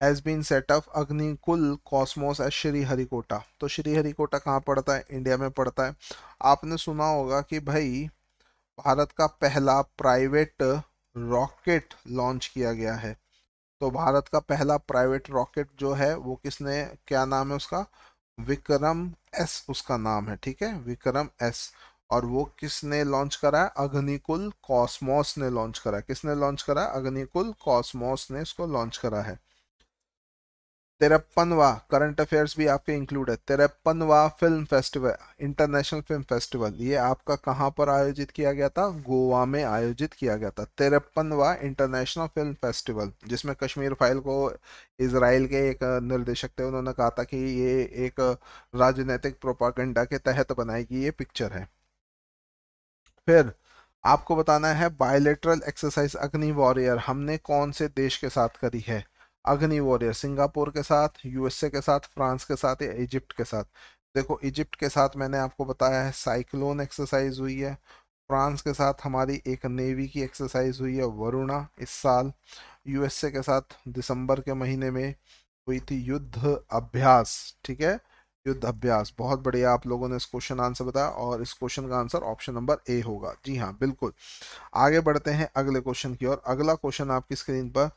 [SPEAKER 2] has been set up Agnikul Cosmos as Sriharikota तो श्री हरिकोटा कहाँ पड़ता है इंडिया में पड़ता है आपने सुना होगा कि भाई भारत का पहला प्राइवेट रॉकेट लॉन्च किया गया है तो भारत का पहला प्राइवेट रॉकेट जो है वो किसने क्या नाम है उसका विक्रम एस उसका नाम है ठीक है विक्रम एस और वो किसने लॉन्च करा अग्निकुल कॉस्मोस ने लॉन्च करा किसने लॉन्च करा अग्निकुल कॉस्मोस ने इसको लॉन्च करा है तिरपनवा करंट अफेयर्स भी आपके इंक्लूड है तिरपनवा film festival international film festival ये आपका कहाँ पर आयोजित किया गया था गोवा में आयोजित किया गया था तिरपनवा इंटरनेशनल फिल्म फेस्टिवल जिसमें कश्मीर फाइल को इसराइल के एक निर्देशक थे उन्होंने कहा था कि ये एक राजनीतिक प्रोपागेंडा के तहत बनाई गई ये पिक्चर है फिर आपको बताना है बायोलेटरल एक्सरसाइज अग्नि वॉरियर हमने कौन से देश के साथ करी है अग्नि वॉरियर सिंगापुर के साथ यूएसए के साथ फ्रांस के साथ या इजिप्ट के साथ देखो इजिप्ट के साथ मैंने आपको बताया है साइक्लोन एक्सरसाइज हुई है फ्रांस के साथ हमारी एक नेवी की एक्सरसाइज हुई है वरुणा इस साल यूएसए के साथ दिसंबर के महीने में हुई थी युद्ध अभ्यास ठीक है युद्ध अभ्यास बहुत बढ़िया आप लोगों ने इस क्वेश्चन आंसर बताया और इस क्वेश्चन का आंसर ऑप्शन नंबर ए होगा जी हाँ बिल्कुल आगे बढ़ते हैं अगले क्वेश्चन की ओर अगला क्वेश्चन आपकी स्क्रीन पर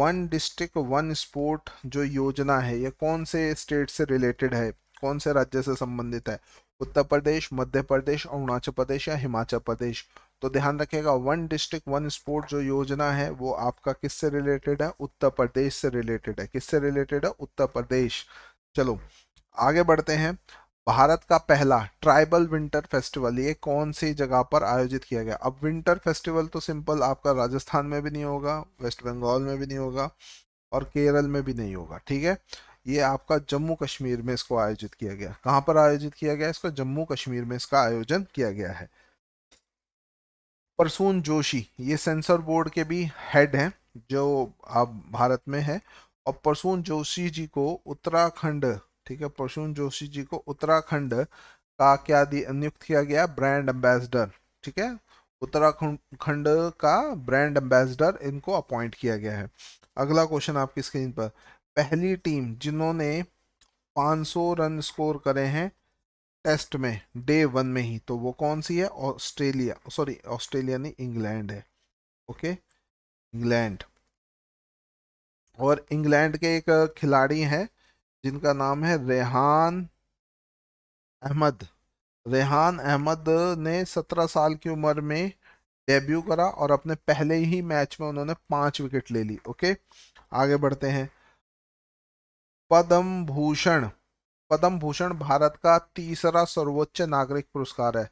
[SPEAKER 2] वन डिस्ट्रिक्ट वन स्पोर्ट जो योजना है ये कौन से स्टेट से रिलेटेड है कौन से राज्य से संबंधित है उत्तर प्रदेश मध्य प्रदेश अरुणाचल प्रदेश या हिमाचल प्रदेश तो ध्यान रखिएगा वन डिस्ट्रिक्ट वन स्पोर्ट जो योजना है वो आपका किससे रिलेटेड है उत्तर प्रदेश से रिलेटेड है किससे रिलेटेड है उत्तर प्रदेश चलो आगे बढ़ते हैं भारत का पहला ट्राइबल विंटर फेस्टिवल ये कौन सी जगह पर आयोजित किया गया अब विंटर फेस्टिवल तो सिंपल आपका राजस्थान में भी नहीं होगा वेस्ट बंगाल में भी नहीं होगा और केरल में भी नहीं होगा ठीक है ये आपका जम्मू कश्मीर में इसको आयोजित किया गया कहाँ पर आयोजित किया गया इसको जम्मू कश्मीर में इसका आयोजन किया गया है परसून जोशी ये सेंसर बोर्ड के भी हेड हैं जो आप भारत में है और परसून जोशी जी को उत्तराखंड ठीक है प्रसून जोशी जी को उत्तराखंड का क्या नियुक्त किया गया ब्रांड एम्बेसडर ठीक है उत्तराखंड का ब्रांड एम्बेसडर इनको अपॉइंट किया गया है अगला क्वेश्चन आपकी स्क्रीन पर पहली टीम जिन्होंने 500 रन स्कोर करे हैं टेस्ट में डे वन में ही तो वो कौन सी है ऑस्ट्रेलिया सॉरी ऑस्ट्रेलिया नहीं इंग्लैंड है ओके इंग्लैंड और इंग्लैंड के एक खिलाड़ी हैं जिनका नाम है रेहान अहमद रेहान अहमद ने 17 साल की उम्र में डेब्यू करा और अपने पहले ही मैच में उन्होंने पांच विकेट ले ली ओके आगे बढ़ते हैं पद्म भूषण पद्म भूषण भारत का तीसरा सर्वोच्च नागरिक पुरस्कार है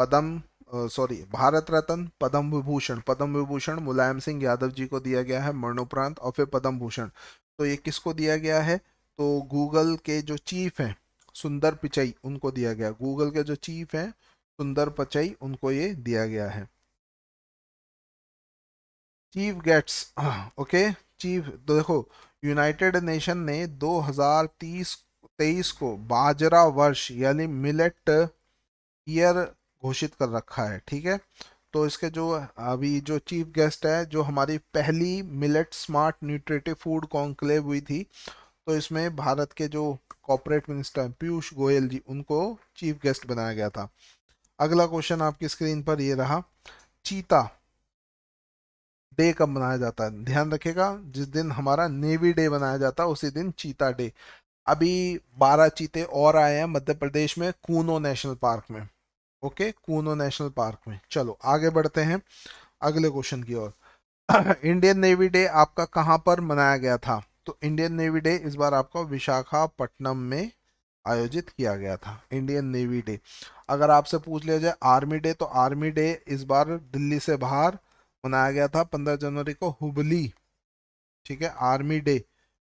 [SPEAKER 2] पद्म सॉरी भारत रत्न पद्म विभूषण पद्म विभूषण मुलायम सिंह यादव जी को दिया गया है मरणोपरांत और फिर पद्म भूषण तो ये किसको दिया गया है तो गूगल के जो चीफ हैं सुंदर पिचई उनको दिया गया गूगल के जो चीफ हैं सुंदर पचई उनको ये दिया गया है चीफ गेट्स ओके चीफ देखो यूनाइटेड नेशन ने 2030 तेईस को बाजरा वर्ष यानी मिलेट ईयर घोषित कर रखा है ठीक है तो इसके जो अभी जो चीफ गेस्ट है जो हमारी पहली millet smart nutritive food conclave हुई थी तो इसमें भारत के जो कॉपोरेट मिनिस्टर हैं पीयूष गोयल जी उनको चीफ गेस्ट बनाया गया था अगला क्वेश्चन आपकी स्क्रीन पर ये रहा चीता डे कब मनाया जाता है ध्यान रखेगा जिस दिन हमारा नेवी डे मनाया जाता है उसी दिन चीता डे अभी बारह चीते और आए हैं मध्य प्रदेश में कूनो नेशनल पार्क में ओके कूनो नेशनल पार्क में चलो आगे बढ़ते हैं अगले क्वेश्चन की ओर इंडियन नेवी डे आपका कहाँ पर मनाया गया था तो इंडियन नेवी डे इस बार आपका विशाखापट्टनम में आयोजित किया गया था इंडियन नेवी डे अगर आपसे पूछ लिया जाए आर्मी डे तो आर्मी डे इस बार दिल्ली से बाहर मनाया गया था पंद्रह जनवरी को हुबली ठीक है आर्मी डे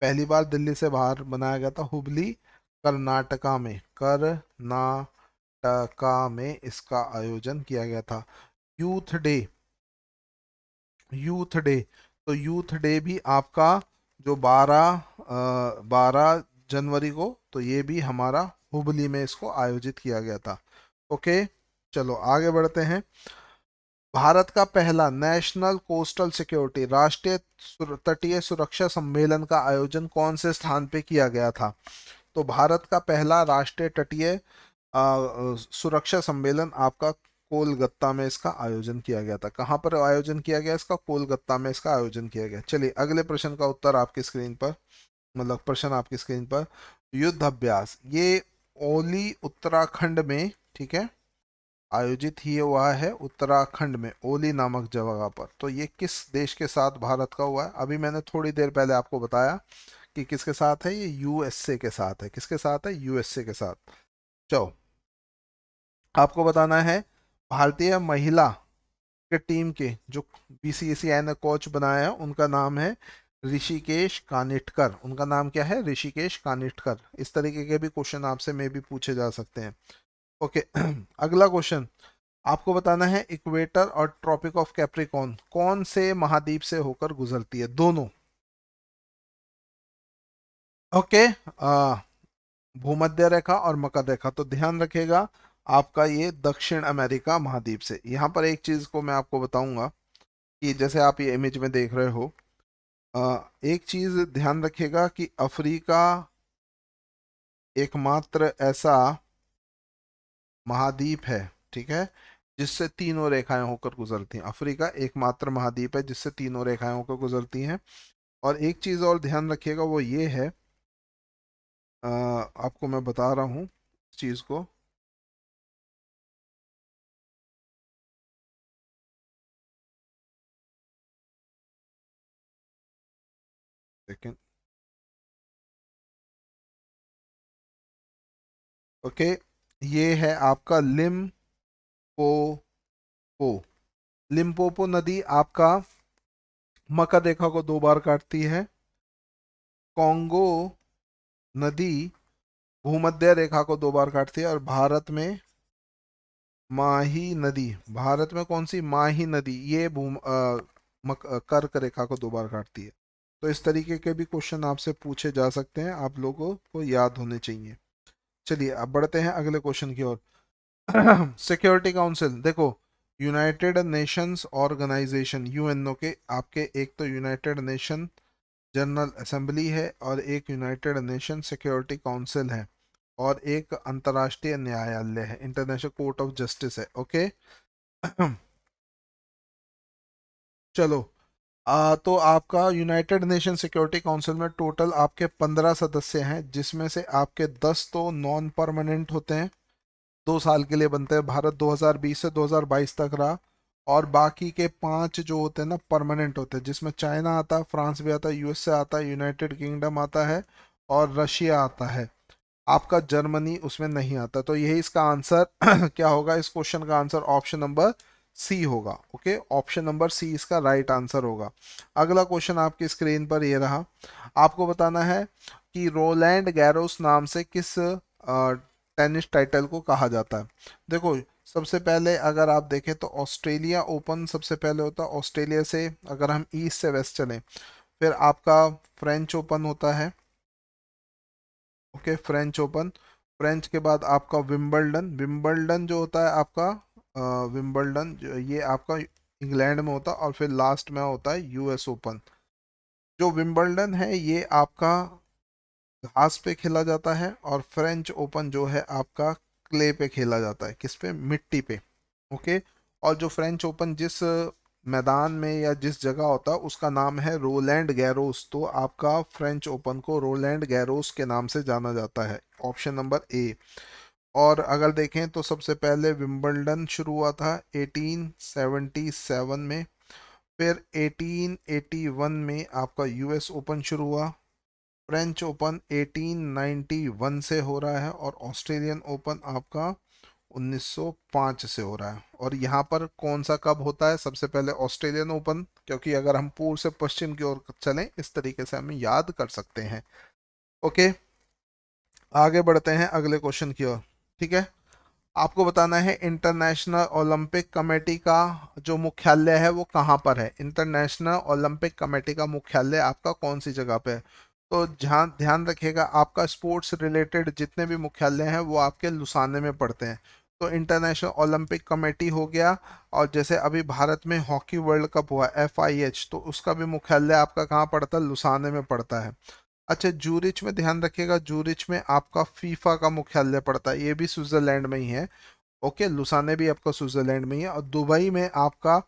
[SPEAKER 2] पहली बार दिल्ली से बाहर मनाया गया था हुबली कर्नाटका में कर्नाटका में इसका आयोजन किया गया था यूथ डे यूथ डे तो यूथ डे भी आपका जो 12 12 जनवरी को तो ये भी हमारा हुबली में इसको आयोजित किया गया था ओके चलो आगे बढ़ते हैं भारत का पहला नेशनल कोस्टल सिक्योरिटी राष्ट्रीय तटीय सुरक्षा सम्मेलन का आयोजन कौन से स्थान पे किया गया था तो भारत का पहला राष्ट्रीय तटीय सुरक्षा सम्मेलन आपका कोलगत्ता में इसका आयोजन किया गया था कहाँ पर आयोजन किया गया इसका कोलगत्ता में इसका आयोजन किया गया चलिए अगले प्रश्न का उत्तर आपकी स्क्रीन पर मतलब प्रश्न आपकी स्क्रीन पर युद्ध अभ्यास ये ओली उत्तराखंड में ठीक है आयोजित ही हुआ है उत्तराखंड में ओली नामक जगह पर तो ये किस देश के साथ भारत का हुआ है अभी मैंने थोड़ी देर पहले आपको बताया कि किसके साथ है ये यूएसए के साथ है किसके साथ है यूएसए के साथ चलो आपको बताना है भारतीय महिला क्रिकेट टीम के जो बीसीसीआई ने कोच बनाया है उनका नाम है ऋषिकेश कानिटकर उनका नाम क्या है ऋषिकेश कानिटकर इस तरीके के भी क्वेश्चन आपसे मे भी पूछे जा सकते हैं ओके अगला क्वेश्चन आपको बताना है इक्वेटर और ट्रॉपिक ऑफ कैप्रिकॉन कौन से महाद्वीप से होकर गुजरती है दोनों ओके भूमध्य रेखा और मकर रेखा तो ध्यान रखेगा आपका ये दक्षिण अमेरिका महाद्वीप से यहाँ पर एक चीज़ को मैं आपको बताऊँगा कि जैसे आप ये इमेज में देख रहे हो एक चीज़ ध्यान रखिएगा कि अफ्रीका एकमात्र ऐसा महाद्वीप है ठीक है जिससे तीनों रेखाएं होकर गुजरती हैं अफ्रीका एकमात्र महाद्वीप है जिससे तीनों रेखाएं होकर गुजरती हैं और एक चीज़ और ध्यान रखिएगा वो ये है आ, आपको मैं बता रहा हूँ इस चीज़ को second. ओके okay, ये है आपका लिम्पोपो लिम्पोपो नदी आपका मकर रेखा को दो बार काटती है कोंगो नदी भूमध्य रेखा को दो बार काटती है और भारत में माही नदी भारत में कौन सी माही नदी ये भूम कर्क रेखा को दो बार काटती है तो इस तरीके के भी क्वेश्चन आपसे पूछे जा सकते हैं आप लोगों को याद होने चाहिए चलिए अब बढ़ते हैं अगले क्वेश्चन की ओर सिक्योरिटी काउंसिल देखो यूनाइटेड नेशंस ऑर्गेनाइजेशन यूएनओ के आपके एक तो यूनाइटेड नेशन जनरल असेंबली है और एक यूनाइटेड नेशन सिक्योरिटी काउंसिल है और एक अंतर्राष्ट्रीय न्यायालय है इंटरनेशनल कोर्ट ऑफ जस्टिस है ओके चलो आ, तो आपका यूनाइटेड नेशन सिक्योरिटी काउंसिल में टोटल आपके पंद्रह सदस्य हैं जिसमें से आपके दस तो नॉन परमानेंट होते हैं दो साल के लिए बनते हैं भारत 2020 से 2022 तक रहा और बाकी के पांच जो होते हैं ना परमानेंट होते हैं जिसमें चाइना आता फ्रांस भी आता यूएसए आता यूनाइटेड किंगडम आता है और रशिया आता है आपका जर्मनी उसमें नहीं आता तो यही इसका आंसर क्या होगा इस क्वेश्चन का आंसर ऑप्शन नंबर सी होगा ओके ऑप्शन नंबर सी इसका राइट right आंसर होगा अगला क्वेश्चन आपके स्क्रीन पर ये रहा आपको बताना है कि रोलैंड गैरोस नाम से किस टेनिस टाइटल को कहा जाता है देखो सबसे पहले अगर आप देखें तो ऑस्ट्रेलिया ओपन सबसे पहले होता है ऑस्ट्रेलिया से अगर हम ईस्ट से वेस्ट चलें फिर आपका फ्रेंच ओपन होता है ओके फ्रेंच ओपन फ्रेंच के बाद आपका विम्बलडन विम्बलडन जो होता है आपका विम्बल्डन ये आपका इंग्लैंड में होता है और फिर लास्ट में होता है यूएस ओपन जो विम्बल्डन है ये आपका घास पे खेला जाता है और फ्रेंच ओपन जो है आपका क्ले पे खेला जाता है किस पे मिट्टी पे ओके और जो फ्रेंच ओपन जिस मैदान में या जिस जगह होता है उसका नाम है रोलैंड गैरोस तो आपका फ्रेंच ओपन को रोलैंड गैरोस के नाम से जाना जाता है ऑप्शन नंबर ए और अगर देखें तो सबसे पहले विम्बलडन शुरू हुआ था 1877 में फिर 1881 में आपका यूएस ओपन शुरू हुआ फ्रेंच ओपन 1891 से हो रहा है और ऑस्ट्रेलियन ओपन आपका 1905 से हो रहा है और यहाँ पर कौन सा कब होता है सबसे पहले ऑस्ट्रेलियन ओपन क्योंकि अगर हम पूर्व से पश्चिम की ओर चलें इस तरीके से हम याद कर सकते हैं ओके आगे बढ़ते हैं अगले क्वेश्चन की ओर ठीक है आपको बताना है इंटरनेशनल ओलंपिक कमेटी का जो मुख्यालय है वो कहाँ पर है इंटरनेशनल ओलंपिक कमेटी का मुख्यालय आपका कौन सी जगह पे है तो ध्यान ध्यान रखिएगा आपका स्पोर्ट्स रिलेटेड जितने भी मुख्यालय हैं वो आपके लुसाने में पड़ते हैं तो इंटरनेशनल ओलंपिक कमेटी हो गया और जैसे अभी भारत में हॉकी वर्ल्ड कप हुआ एफ तो उसका भी मुख्यालय आपका कहाँ पड़ता है लुसाने में पड़ता है अच्छा जूरिच में ध्यान रखिएगा जूरिच में आपका फीफा का मुख्यालय पड़ता है ये भी स्विट्जरलैंड में ही है ओके लुसाने भी आपका स्विट्जरलैंड में ही है और दुबई में आपका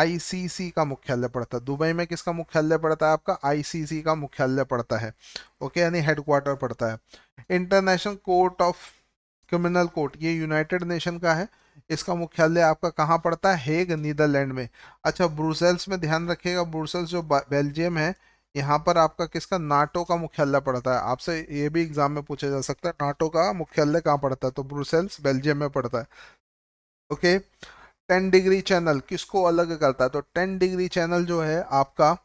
[SPEAKER 2] आईसीसी का मुख्यालय पड़ता है दुबई में किसका मुख्यालय पड़ता है आपका आईसीसी का मुख्यालय पड़ता है ओके यानी हेडक्वार्टर पड़ता है international court of criminal court ये यूनाइटेड नेशन का है इसका मुख्यालय आपका कहाँ पड़ता है हेग नीदरलैंड में अच्छा ब्रूसेल्स में ध्यान रखिएगा ब्रूसेल्स जो बेल्जियम है यहाँ पर आपका किसका नाटो का मुख्यालय पड़ता है आपसे ये भी एग्जाम में पूछा जा सकता है नाटो का मुख्यालय कहाँ पड़ता है तो ब्रुसेल्स बेल्जियम में पड़ता है ओके टेन डिग्री चैनल किसको अलग करता है तो टेन डिग्री चैनल जो है आपका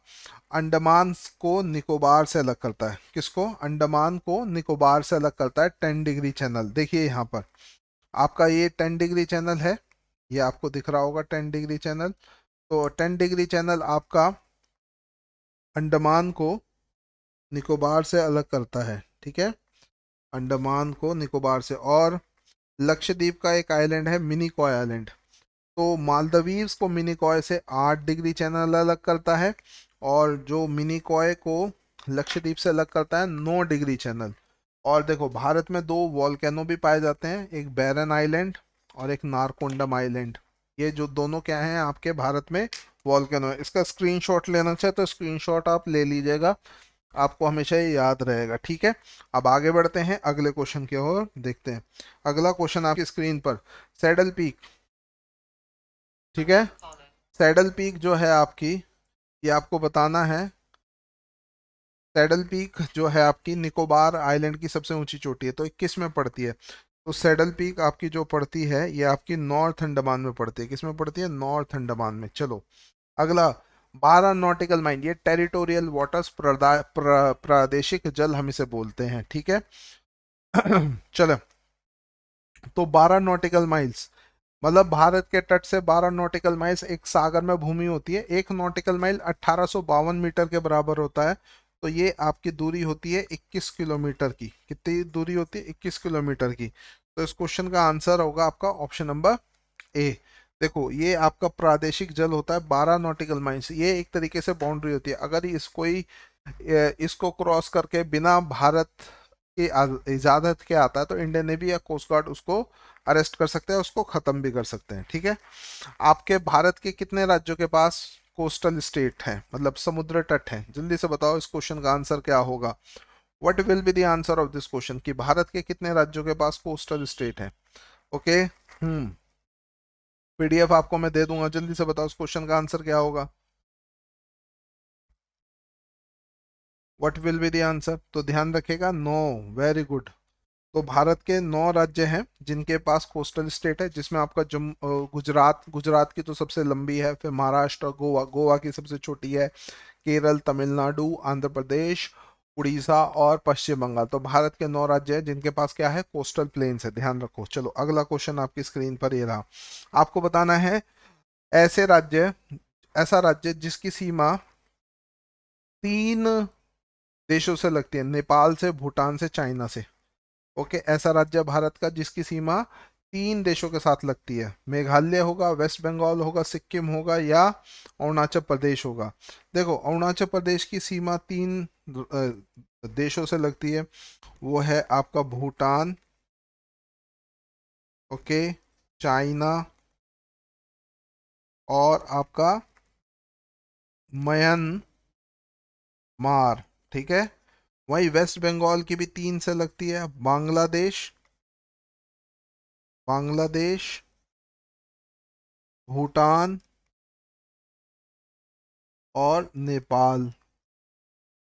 [SPEAKER 2] अंडमान को निकोबार से अलग करता है किसको अंडमान को निकोबार से अलग करता है टेन डिग्री चैनल देखिए यहाँ पर आपका ये टेन डिग्री चैनल है ये आपको दिख रहा होगा टेन डिग्री चैनल तो टेन डिग्री चैनल आपका अंडमान को निकोबार से अलग करता है ठीक है अंडमान को निकोबार से और लक्षद्वीप का एक आइलैंड है कॉय आइलैंड तो मालदीव्स को मिनिकॉय से आठ डिग्री चैनल अलग करता है और जो कॉय को लक्षद्वीप से अलग करता है नौ डिग्री चैनल और देखो भारत में दो वॉलकैनो भी पाए जाते हैं एक बैरन आइलैंड और एक नारकोंडम आइलैंड ये जो दोनों क्या हैं आपके भारत में वॉलकैनो इसका स्क्रीनशॉट लेना चाहे तो स्क्रीनशॉट आप ले लीजिएगा आपको हमेशा ये याद रहेगा ठीक है अब आगे बढ़ते हैं अगले क्वेश्चन की ओर देखते हैं अगला क्वेश्चन आपकी स्क्रीन पर सैडल पीक ठीक है सैडल पीक जो है आपकी ये आपको बताना है सैडल पीक जो है आपकी निकोबार आइलैंड की सबसे ऊंची चोटी है तो किस में पड़ती है तो सैडल पीक आपकी जो पड़ती है ये आपकी नॉर्थ अंडमान में पड़ती है किस में पड़ती है नॉर्थ अंडमान में चलो अगला बारह नॉटिकल माइल ये टेरिटोरियल वाटर्स प्रादेशिक जल हम इसे बोलते हैं ठीक है चलो तो बारह नॉटिकल माइल्स मतलब भारत के तट से बारह नॉटिकल माइल्स एक सागर में भूमि होती है एक नॉटिकल माइल अट्ठारह मीटर के बराबर होता है तो ये आपकी दूरी होती है 21 किलोमीटर की कितनी दूरी होती है 21 किलोमीटर की तो इस क्वेश्चन का आंसर होगा आपका ऑप्शन नंबर ए देखो ये आपका प्रादेशिक जल होता है बारह नॉटिकल माइल्स ये एक तरीके से बाउंड्री होती है अगर इसको ही इसको क्रॉस करके बिना भारत की इजाजत के आता है तो इंडियन नेवी या कोस्ट गार्ड उसको अरेस्ट कर सकते हैं उसको ख़त्म भी कर सकते हैं ठीक है आपके भारत के कितने राज्यों के पास कोस्टल स्टेट हैं मतलब समुद्र तट हैं जल्दी से बताओ इस क्वेश्चन का आंसर क्या होगा what will be the answer answer of this question कि भारत के कितने राज्यों के पास कोस्टल स्टेट हैं ओके हम्म पीडीएफ आपको मैं दे दूंगा जल्दी से बताओ उस क्वेश्चन का आंसर क्या होगा what will be the answer तो ध्यान रखेगा नो वेरी गुड तो भारत के नौ राज्य हैं जिनके पास कोस्टल स्टेट है जिसमें आपका जम गुजरात गुजरात की तो सबसे लंबी है फिर महाराष्ट्र गोवा गोवा की सबसे छोटी है केरल तमिलनाडु आंध्र प्रदेश उड़ीसा और पश्चिम बंगाल तो भारत के नौ राज्य हैं जिनके पास क्या है कोस्टल प्लेन्स है ध्यान रखो चलो अगला क्वेश्चन आपकी स्क्रीन पर ये रहा आपको बताना है ऐसे राज्य ऐसा राज्य जिसकी सीमा तीन देशों से लगती है नेपाल से भूटान से चाइना से ओके ऐसा राज्य भारत का जिसकी सीमा तीन देशों के साथ लगती है मेघालय होगा वेस्ट बंगाल होगा सिक्किम होगा या अरुणाचल प्रदेश होगा देखो अरुणाचल प्रदेश की सीमा तीन देशों से लगती है वो है आपका भूटान ओके चाइना और आपका मयन मार ठीक है वही वेस्ट बंगाल की भी तीन से लगती है बांग्लादेश बांग्लादेश भूटान और नेपाल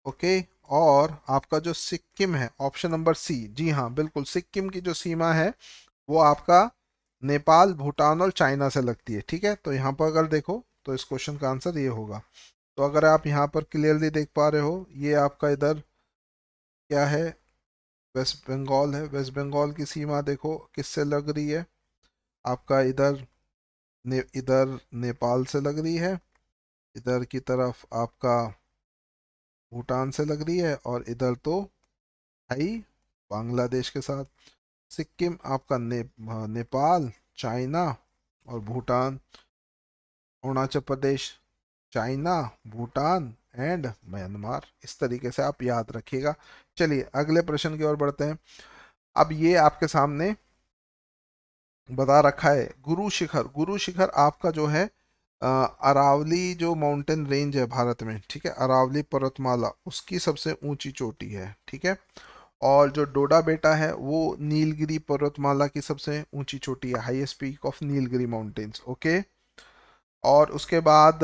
[SPEAKER 2] ओके और आपका जो सिक्किम है ऑप्शन नंबर सी जी हाँ बिल्कुल सिक्किम की जो सीमा है वो आपका नेपाल भूटान और चाइना से लगती है ठीक है तो यहाँ पर अगर देखो तो इस क्वेश्चन का आंसर ये होगा तो अगर आप यहाँ पर क्लियरली देख पा रहे हो ये आपका इधर क्या है वेस्ट बंगाल है वेस्ट बंगाल की सीमा देखो किससे लग रही है आपका इधर ने इधर नेपाल से लग रही है इधर की तरफ आपका भूटान से लग रही है और इधर तो है ही बांग्लादेश के साथ सिक्किम आपका ने, नेपाल चाइना और Bhutan Arunachal Pradesh China Bhutan and Myanmar इस तरीके से आप याद रखिएगा चलिए अगले प्रश्न की ओर बढ़ते हैं अब ये आपके सामने बता रखा है गुरु शिखर गुरु शिखर आपका जो है अरावली जो माउंटेन रेंज है भारत में ठीक है अरावली पर्वतमाला उसकी सबसे ऊंची चोटी है ठीक है और जो डोडा बेटा है वो नीलगिरी पर्वतमाला की सबसे ऊंची चोटी है highest peak of Nilgiri mountains okay और उसके बाद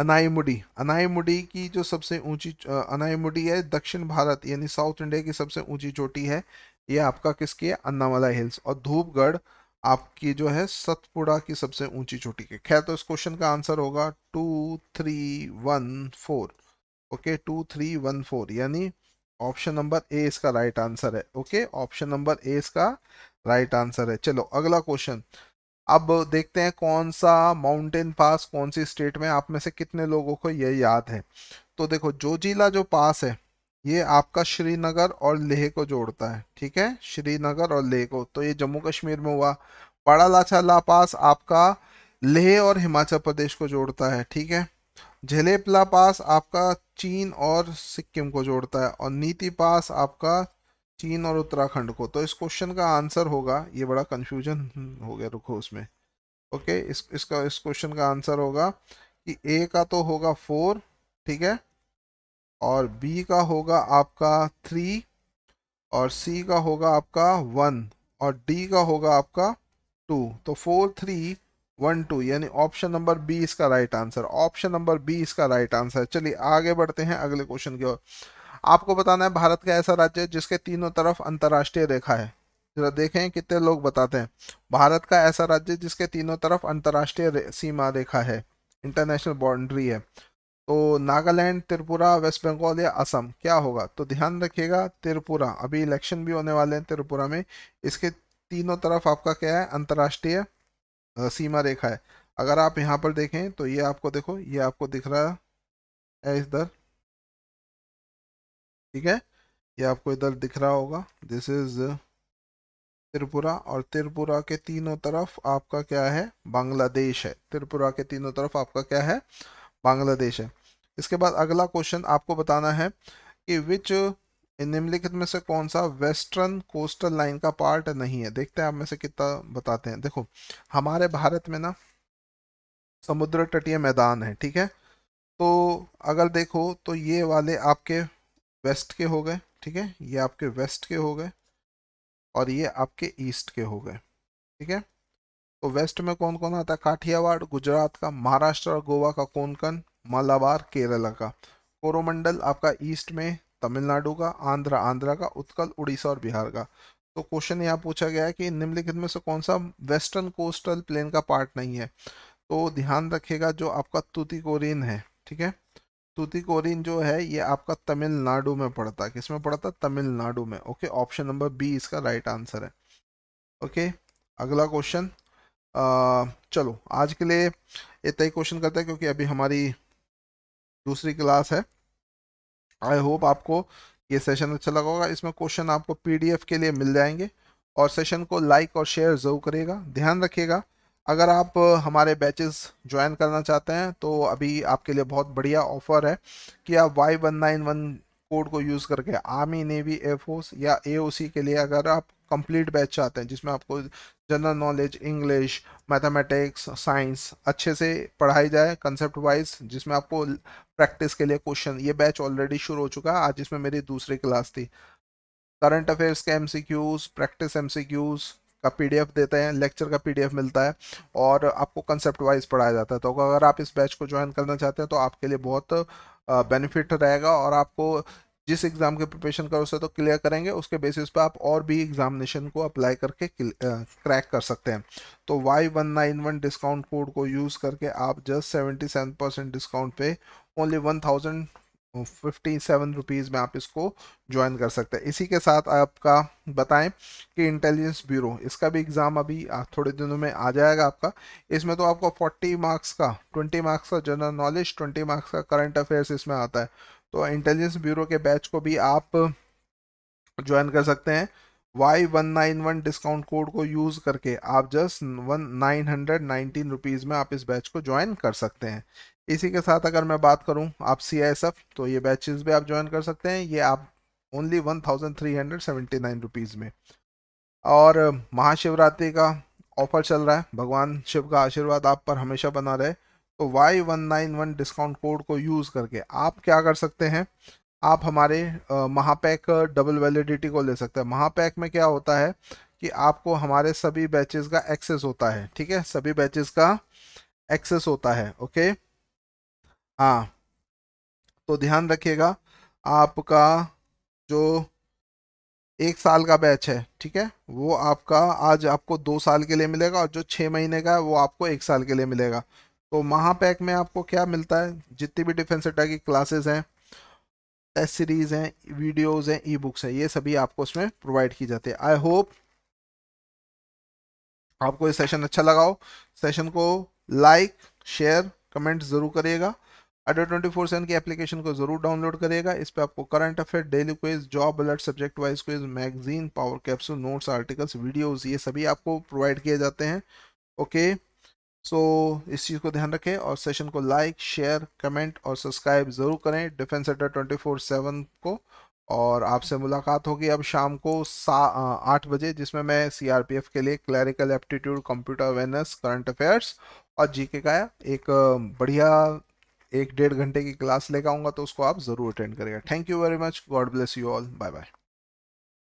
[SPEAKER 2] अनाईमुडी अनाईमुडी की जो सबसे ऊंची अनाईमुडी है दक्षिण भारत यानी साउथ इंडिया की सबसे ऊंची चोटी है ये आपका किसकी है अन्नामला हिल्स और धूपगढ़ आपकी जो है सतपुड़ा की सबसे ऊंची चोटी की खैर तो इस क्वेश्चन का आंसर होगा two three one four okay two three one four यानी ऑप्शन नंबर ए इसका राइट आंसर है ओके ऑप्शन नंबर ए इसका राइट आंसर है चलो अगला क्वेश्चन अब देखते हैं कौन सा माउंटेन पास कौन सी स्टेट में आप में से कितने लोगों को ये याद है तो देखो जिला जो पास है ये आपका श्रीनगर और लेह को जोड़ता है ठीक है श्रीनगर और लेह को तो ये जम्मू कश्मीर में हुआ बड़ा ला पास आपका लेह और हिमाचल प्रदेश को जोड़ता है ठीक है झेलेपला पास आपका चीन और सिक्किम को जोड़ता है और नीति पास आपका चीन और उत्तराखंड को तो इस क्वेश्चन का आंसर होगा ये बड़ा कंफ्यूजन हो गया रुको उसमें ओके इस इसका इस क्वेश्चन का आंसर होगा कि ए का तो होगा फोर ठीक है और बी का होगा आपका थ्री और सी का होगा आपका वन और डी का होगा आपका टू तो फोर थ्री वन टू यानी ऑप्शन नंबर बी इसका right answer option number B इसका राइट आंसर चलिए आगे बढ़ते हैं अगले क्वेश्चन की ओर आपको बताना है भारत का ऐसा राज्य जिसके तीनों तरफ अंतर्राष्ट्रीय रेखा है जरा देखें कितने लोग बताते हैं भारत का ऐसा राज्य जिसके तीनों तरफ अंतर्राष्ट्रीय रे, सीमा रेखा है इंटरनेशनल बाउंड्री है तो नागालैंड त्रिपुरा वेस्ट बंगाल या असम क्या होगा तो ध्यान रखिएगा त्रिपुरा अभी इलेक्शन भी होने वाले हैं त्रिपुरा में इसके तीनों तरफ आपका क्या है अंतर्राष्ट्रीय सीमा रेखा है अगर आप यहाँ पर देखें तो ये आपको देखो ये आपको दिख रहा है इधर ठीक है ये आपको इधर दिख रहा होगा दिस इज त्रिपुरा और त्रिपुरा के तीनों तरफ आपका क्या है बांग्लादेश है त्रिपुरा के तीनों तरफ आपका क्या है बांग्लादेश है इसके बाद अगला क्वेश्चन आपको बताना है कि विच निम्नलिखित में से कौन सा वेस्टर्न कोस्टल लाइन का पार्ट नहीं है देखते हैं आप में से कितना बताते हैं देखो हमारे भारत में ना समुद्र तटीय मैदान है ठीक है तो अगर देखो तो ये वाले आपके वेस्ट के हो गए ठीक है ये आपके वेस्ट के हो गए और ये आपके ईस्ट के हो गए ठीक है तो वेस्ट में कौन कौन आता है काठियावाड़ गुजरात का महाराष्ट्र और गोवा का कोंकण मालाबार केरला का कोरोमंडल आपका ईस्ट में तमिलनाडु का आंध्र आंध्रा का उत्कल उड़ीसा और बिहार का तो क्वेश्चन यहाँ पूछा गया है कि निम्नलिखित में से कौन सा वेस्टर्न कोस्टल प्लेन का पार्ट नहीं है तो ध्यान रखेगा जो आपका तुतिकोरिन है ठीक है तूतीकोरिन जो है ये आपका तमिलनाडु में पड़ता है किसमें पड़ता तमिलनाडु में ओके ऑप्शन नंबर बी इसका राइट आंसर है ओके अगला क्वेश्चन चलो आज के लिए इतना ही क्वेश्चन करते हैं क्योंकि अभी हमारी दूसरी क्लास है आई होप आपको ये सेशन अच्छा लगा होगा इसमें क्वेश्चन आपको पीडीएफ के लिए मिल जाएंगे और सेशन को लाइक और शेयर जरूर करेगा ध्यान रखिएगा अगर आप हमारे बैचेस ज्वाइन करना चाहते हैं तो अभी आपके लिए बहुत बढ़िया ऑफर है कि आप Y one nine one code को यूज़ करके आर्मी नेवी एयरफोर्स या एओसी के लिए अगर आप कंप्लीट बैच चाहते हैं जिसमें आपको general knowledge English mathematics science अच्छे से पढ़ाई जाए कंसेप्ट वाइज जिसमें आपको प्रैक्टिस के लिए क्वेश्चन ये बैच ऑलरेडी शुरू हो चुका है आज जिसमें मेरी दूसरी क्लास थी करंट अफेयर्स के एम प्रैक्टिस एम का पीडीएफ देते हैं लेक्चर का पीडीएफ मिलता है और आपको कंसेप्ट वाइज पढ़ाया जाता है तो अगर आप इस बैच को ज्वाइन करना चाहते हैं तो आपके लिए बहुत बेनिफिट रहेगा और आपको जिस एग्ज़ाम के प्रिपरेशन करो उसे तो क्लियर करेंगे उसके बेसिस पे आप और भी एग्जामिनेशन को अप्लाई करके क्रैक कर सकते हैं तो Y one nine one discount code को यूज़ करके आप just seventy seven percent discount पे only one thousand fifty seven rupees में आप इसको ज्वाइन कर सकते हैं इसी के साथ आपका बताएं कि इंटेलिजेंस ब्यूरो इसका भी एग्ज़ाम अभी थोड़े दिनों में आ जाएगा आपका इसमें तो आपको फोर्टी मार्क्स का ट्वेंटी मार्क्स का जनरल नॉलेज ट्वेंटी मार्क्स का करंट अफेयर्स इसमें आता है तो इंटेलिजेंस ब्यूरो के बैच को भी आप ज्वाइन कर सकते हैं Y one nine one discount code को यूज़ करके आप just one nine hundred nineteen rupees में आप इस बैच को ज्वाइन कर सकते हैं इसी के साथ अगर मैं बात करूं आप सी तो ये बैचेस भी आप ज्वाइन कर सकते हैं ये आप only one thousand three hundred seventy nine rupees में और महाशिवरात्रि का ऑफर चल रहा है भगवान शिव का आशीर्वाद आप पर हमेशा बना रहे तो Y one nine one discount code को यूज़ करके आप क्या कर सकते हैं आप हमारे महापैक डबल वैलिडिटी को ले सकते हैं महापैक में क्या होता है कि आपको हमारे सभी बैचेस का एक्सेस होता है ठीक है सभी बैचेस का एक्सेस होता है ओके हाँ तो ध्यान रखिएगा आपका जो एक साल का बैच है ठीक है वो आपका आज आपको दो साल के लिए मिलेगा और जो छः महीने का है वो आपको एक साल के लिए मिलेगा तो महापैक में आपको क्या मिलता है जितनी भी डिफेंस अटैक की क्लासेस हैं टेस्ट सीरीज़ हैं वीडियोज़ हैं ई बुक्स हैं ये सभी आपको उसमें प्रोवाइड की जाती है आई होप आपको ये सेशन अच्छा लगा हो सेशन को लाइक शेयर कमेंट ज़रूर करिएगा अडो ट्वेंटी फोर सेवन की एप्लीकेशन को जरूर डाउनलोड करेगा इस पर आपको current affair daily quiz job alert subject wise quiz magazine power capsule notes articles videos ये सभी आपको प्रोवाइड किए जाते हैं ओके सो so, इस चीज़ को ध्यान रखें और सेशन को लाइक शेयर कमेंट और सब्सक्राइब ज़रूर करें डिफेंस सेटर ट्वेंटी फोर सेवन को और आपसे मुलाकात होगी अब शाम को सा आठ बजे जिसमें मैं एफ के लिए clerical aptitude computer awareness current affairs और जीके का एक बढ़िया एक डेढ़ घंटे की क्लास लेकर आऊँगा तो उसको आप ज़रूर अटेंड करेगा thank you very much God bless you all bye bye